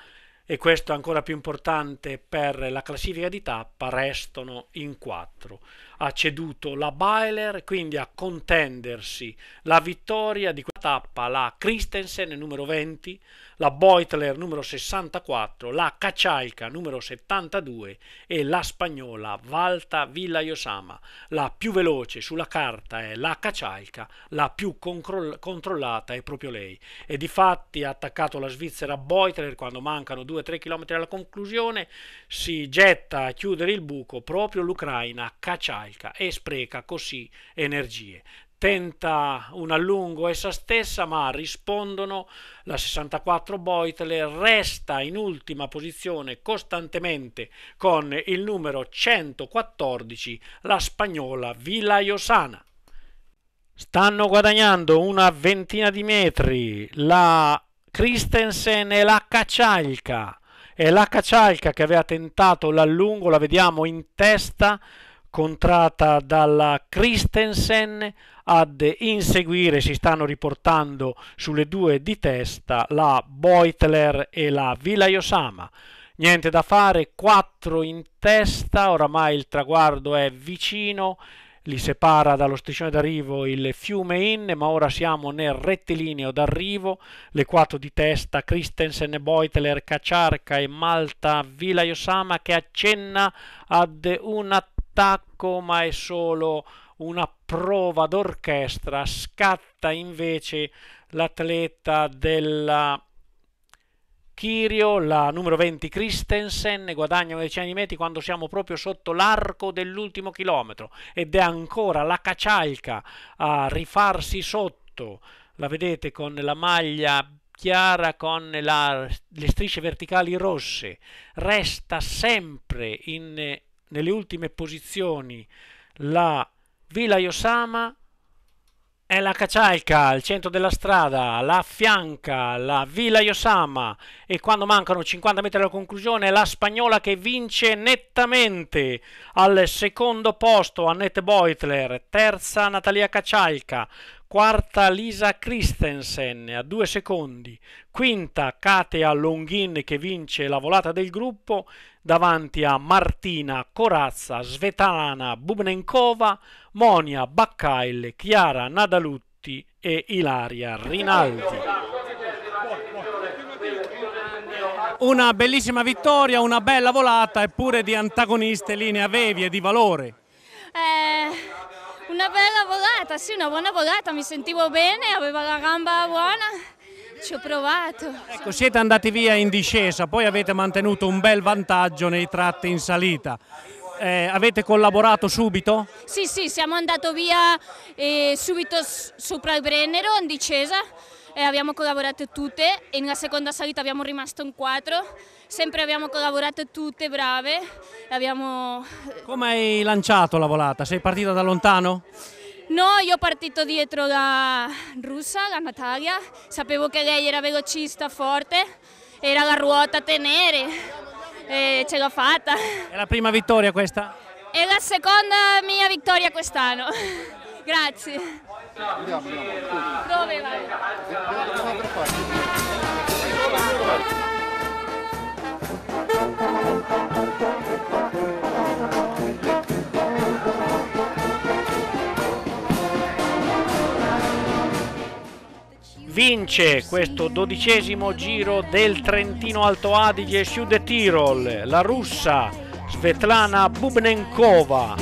e questo è ancora più importante per la classifica di tappa, restano in quattro ha ceduto la Bailer, quindi a contendersi la vittoria di questa tappa la Christensen numero 20, la Beutler numero 64, la Cacciaica numero 72 e la spagnola Valta Villa Villayosama. La più veloce sulla carta è la Cacciaica, la più controllata è proprio lei. E di fatti ha attaccato la Svizzera Beutler quando mancano 2-3 km alla conclusione, si getta a chiudere il buco proprio l'Ucraina Cacciaica calca e spreca così energie. Tenta un allungo essa stessa, ma rispondono la 64 Boitle, resta in ultima posizione costantemente con il numero 114 la spagnola Villa Iosana. Stanno guadagnando una ventina di metri la Christensen e la Cacialca. E la Cacialca che aveva tentato l'allungo, la vediamo in testa contratta dalla Christensen ad inseguire si stanno riportando sulle due di testa la Beutler e la Villa Yosama niente da fare 4 in testa oramai il traguardo è vicino li separa dallo striscione d'arrivo il fiume Inn, ma ora siamo nel rettilineo d'arrivo, le quattro di testa, Christensen, Beutler, Cacciarca e Malta Vila Yosama che accenna ad un attacco attacco, ma è solo una prova d'orchestra. Scatta invece l'atleta della Kirio, la numero 20 Christensen, ne guadagna una decina di metri quando siamo proprio sotto l'arco dell'ultimo chilometro ed è ancora la Cacialca a rifarsi sotto. La vedete con la maglia chiara con la, le strisce verticali rosse, resta sempre in nelle ultime posizioni la Villa Yosama è la Caccialca al centro della strada, la affianca la Villa Yosama e quando mancano 50 metri alla conclusione è la spagnola che vince nettamente al secondo posto Annette Beutler, terza Natalia Caccialca, quarta Lisa Christensen a due secondi, quinta Katia Longhin che vince la volata del gruppo davanti a Martina Corazza, Svetlana Bubnenkova, Monia Baccail, Chiara Nadalutti e Ilaria Rinaldi. Una bellissima vittoria, una bella volata eppure di antagoniste linea Vevi e di valore. Eh, una bella volata, sì, una buona volata, mi sentivo bene, avevo la gamba buona ci ho provato. Ecco, siete andati via in discesa, poi avete mantenuto un bel vantaggio nei tratti in salita. Eh, avete collaborato subito? Sì, sì, siamo andati via eh, subito sopra il Brennero in discesa, eh, abbiamo collaborato tutte e nella seconda salita abbiamo rimasto in quattro sempre abbiamo collaborato tutte brave. Abbiamo... Come hai lanciato la volata? Sei partita da lontano? No, io ho partito dietro la russa, la Natalia, sapevo che lei era velocista, forte, era la ruota a tenere e ce l'ho fatta. È la prima vittoria questa? È la seconda mia vittoria quest'anno, grazie. Dove vai? vince questo dodicesimo giro del Trentino Alto Adige su de Tirol la russa Svetlana Bubnenkova.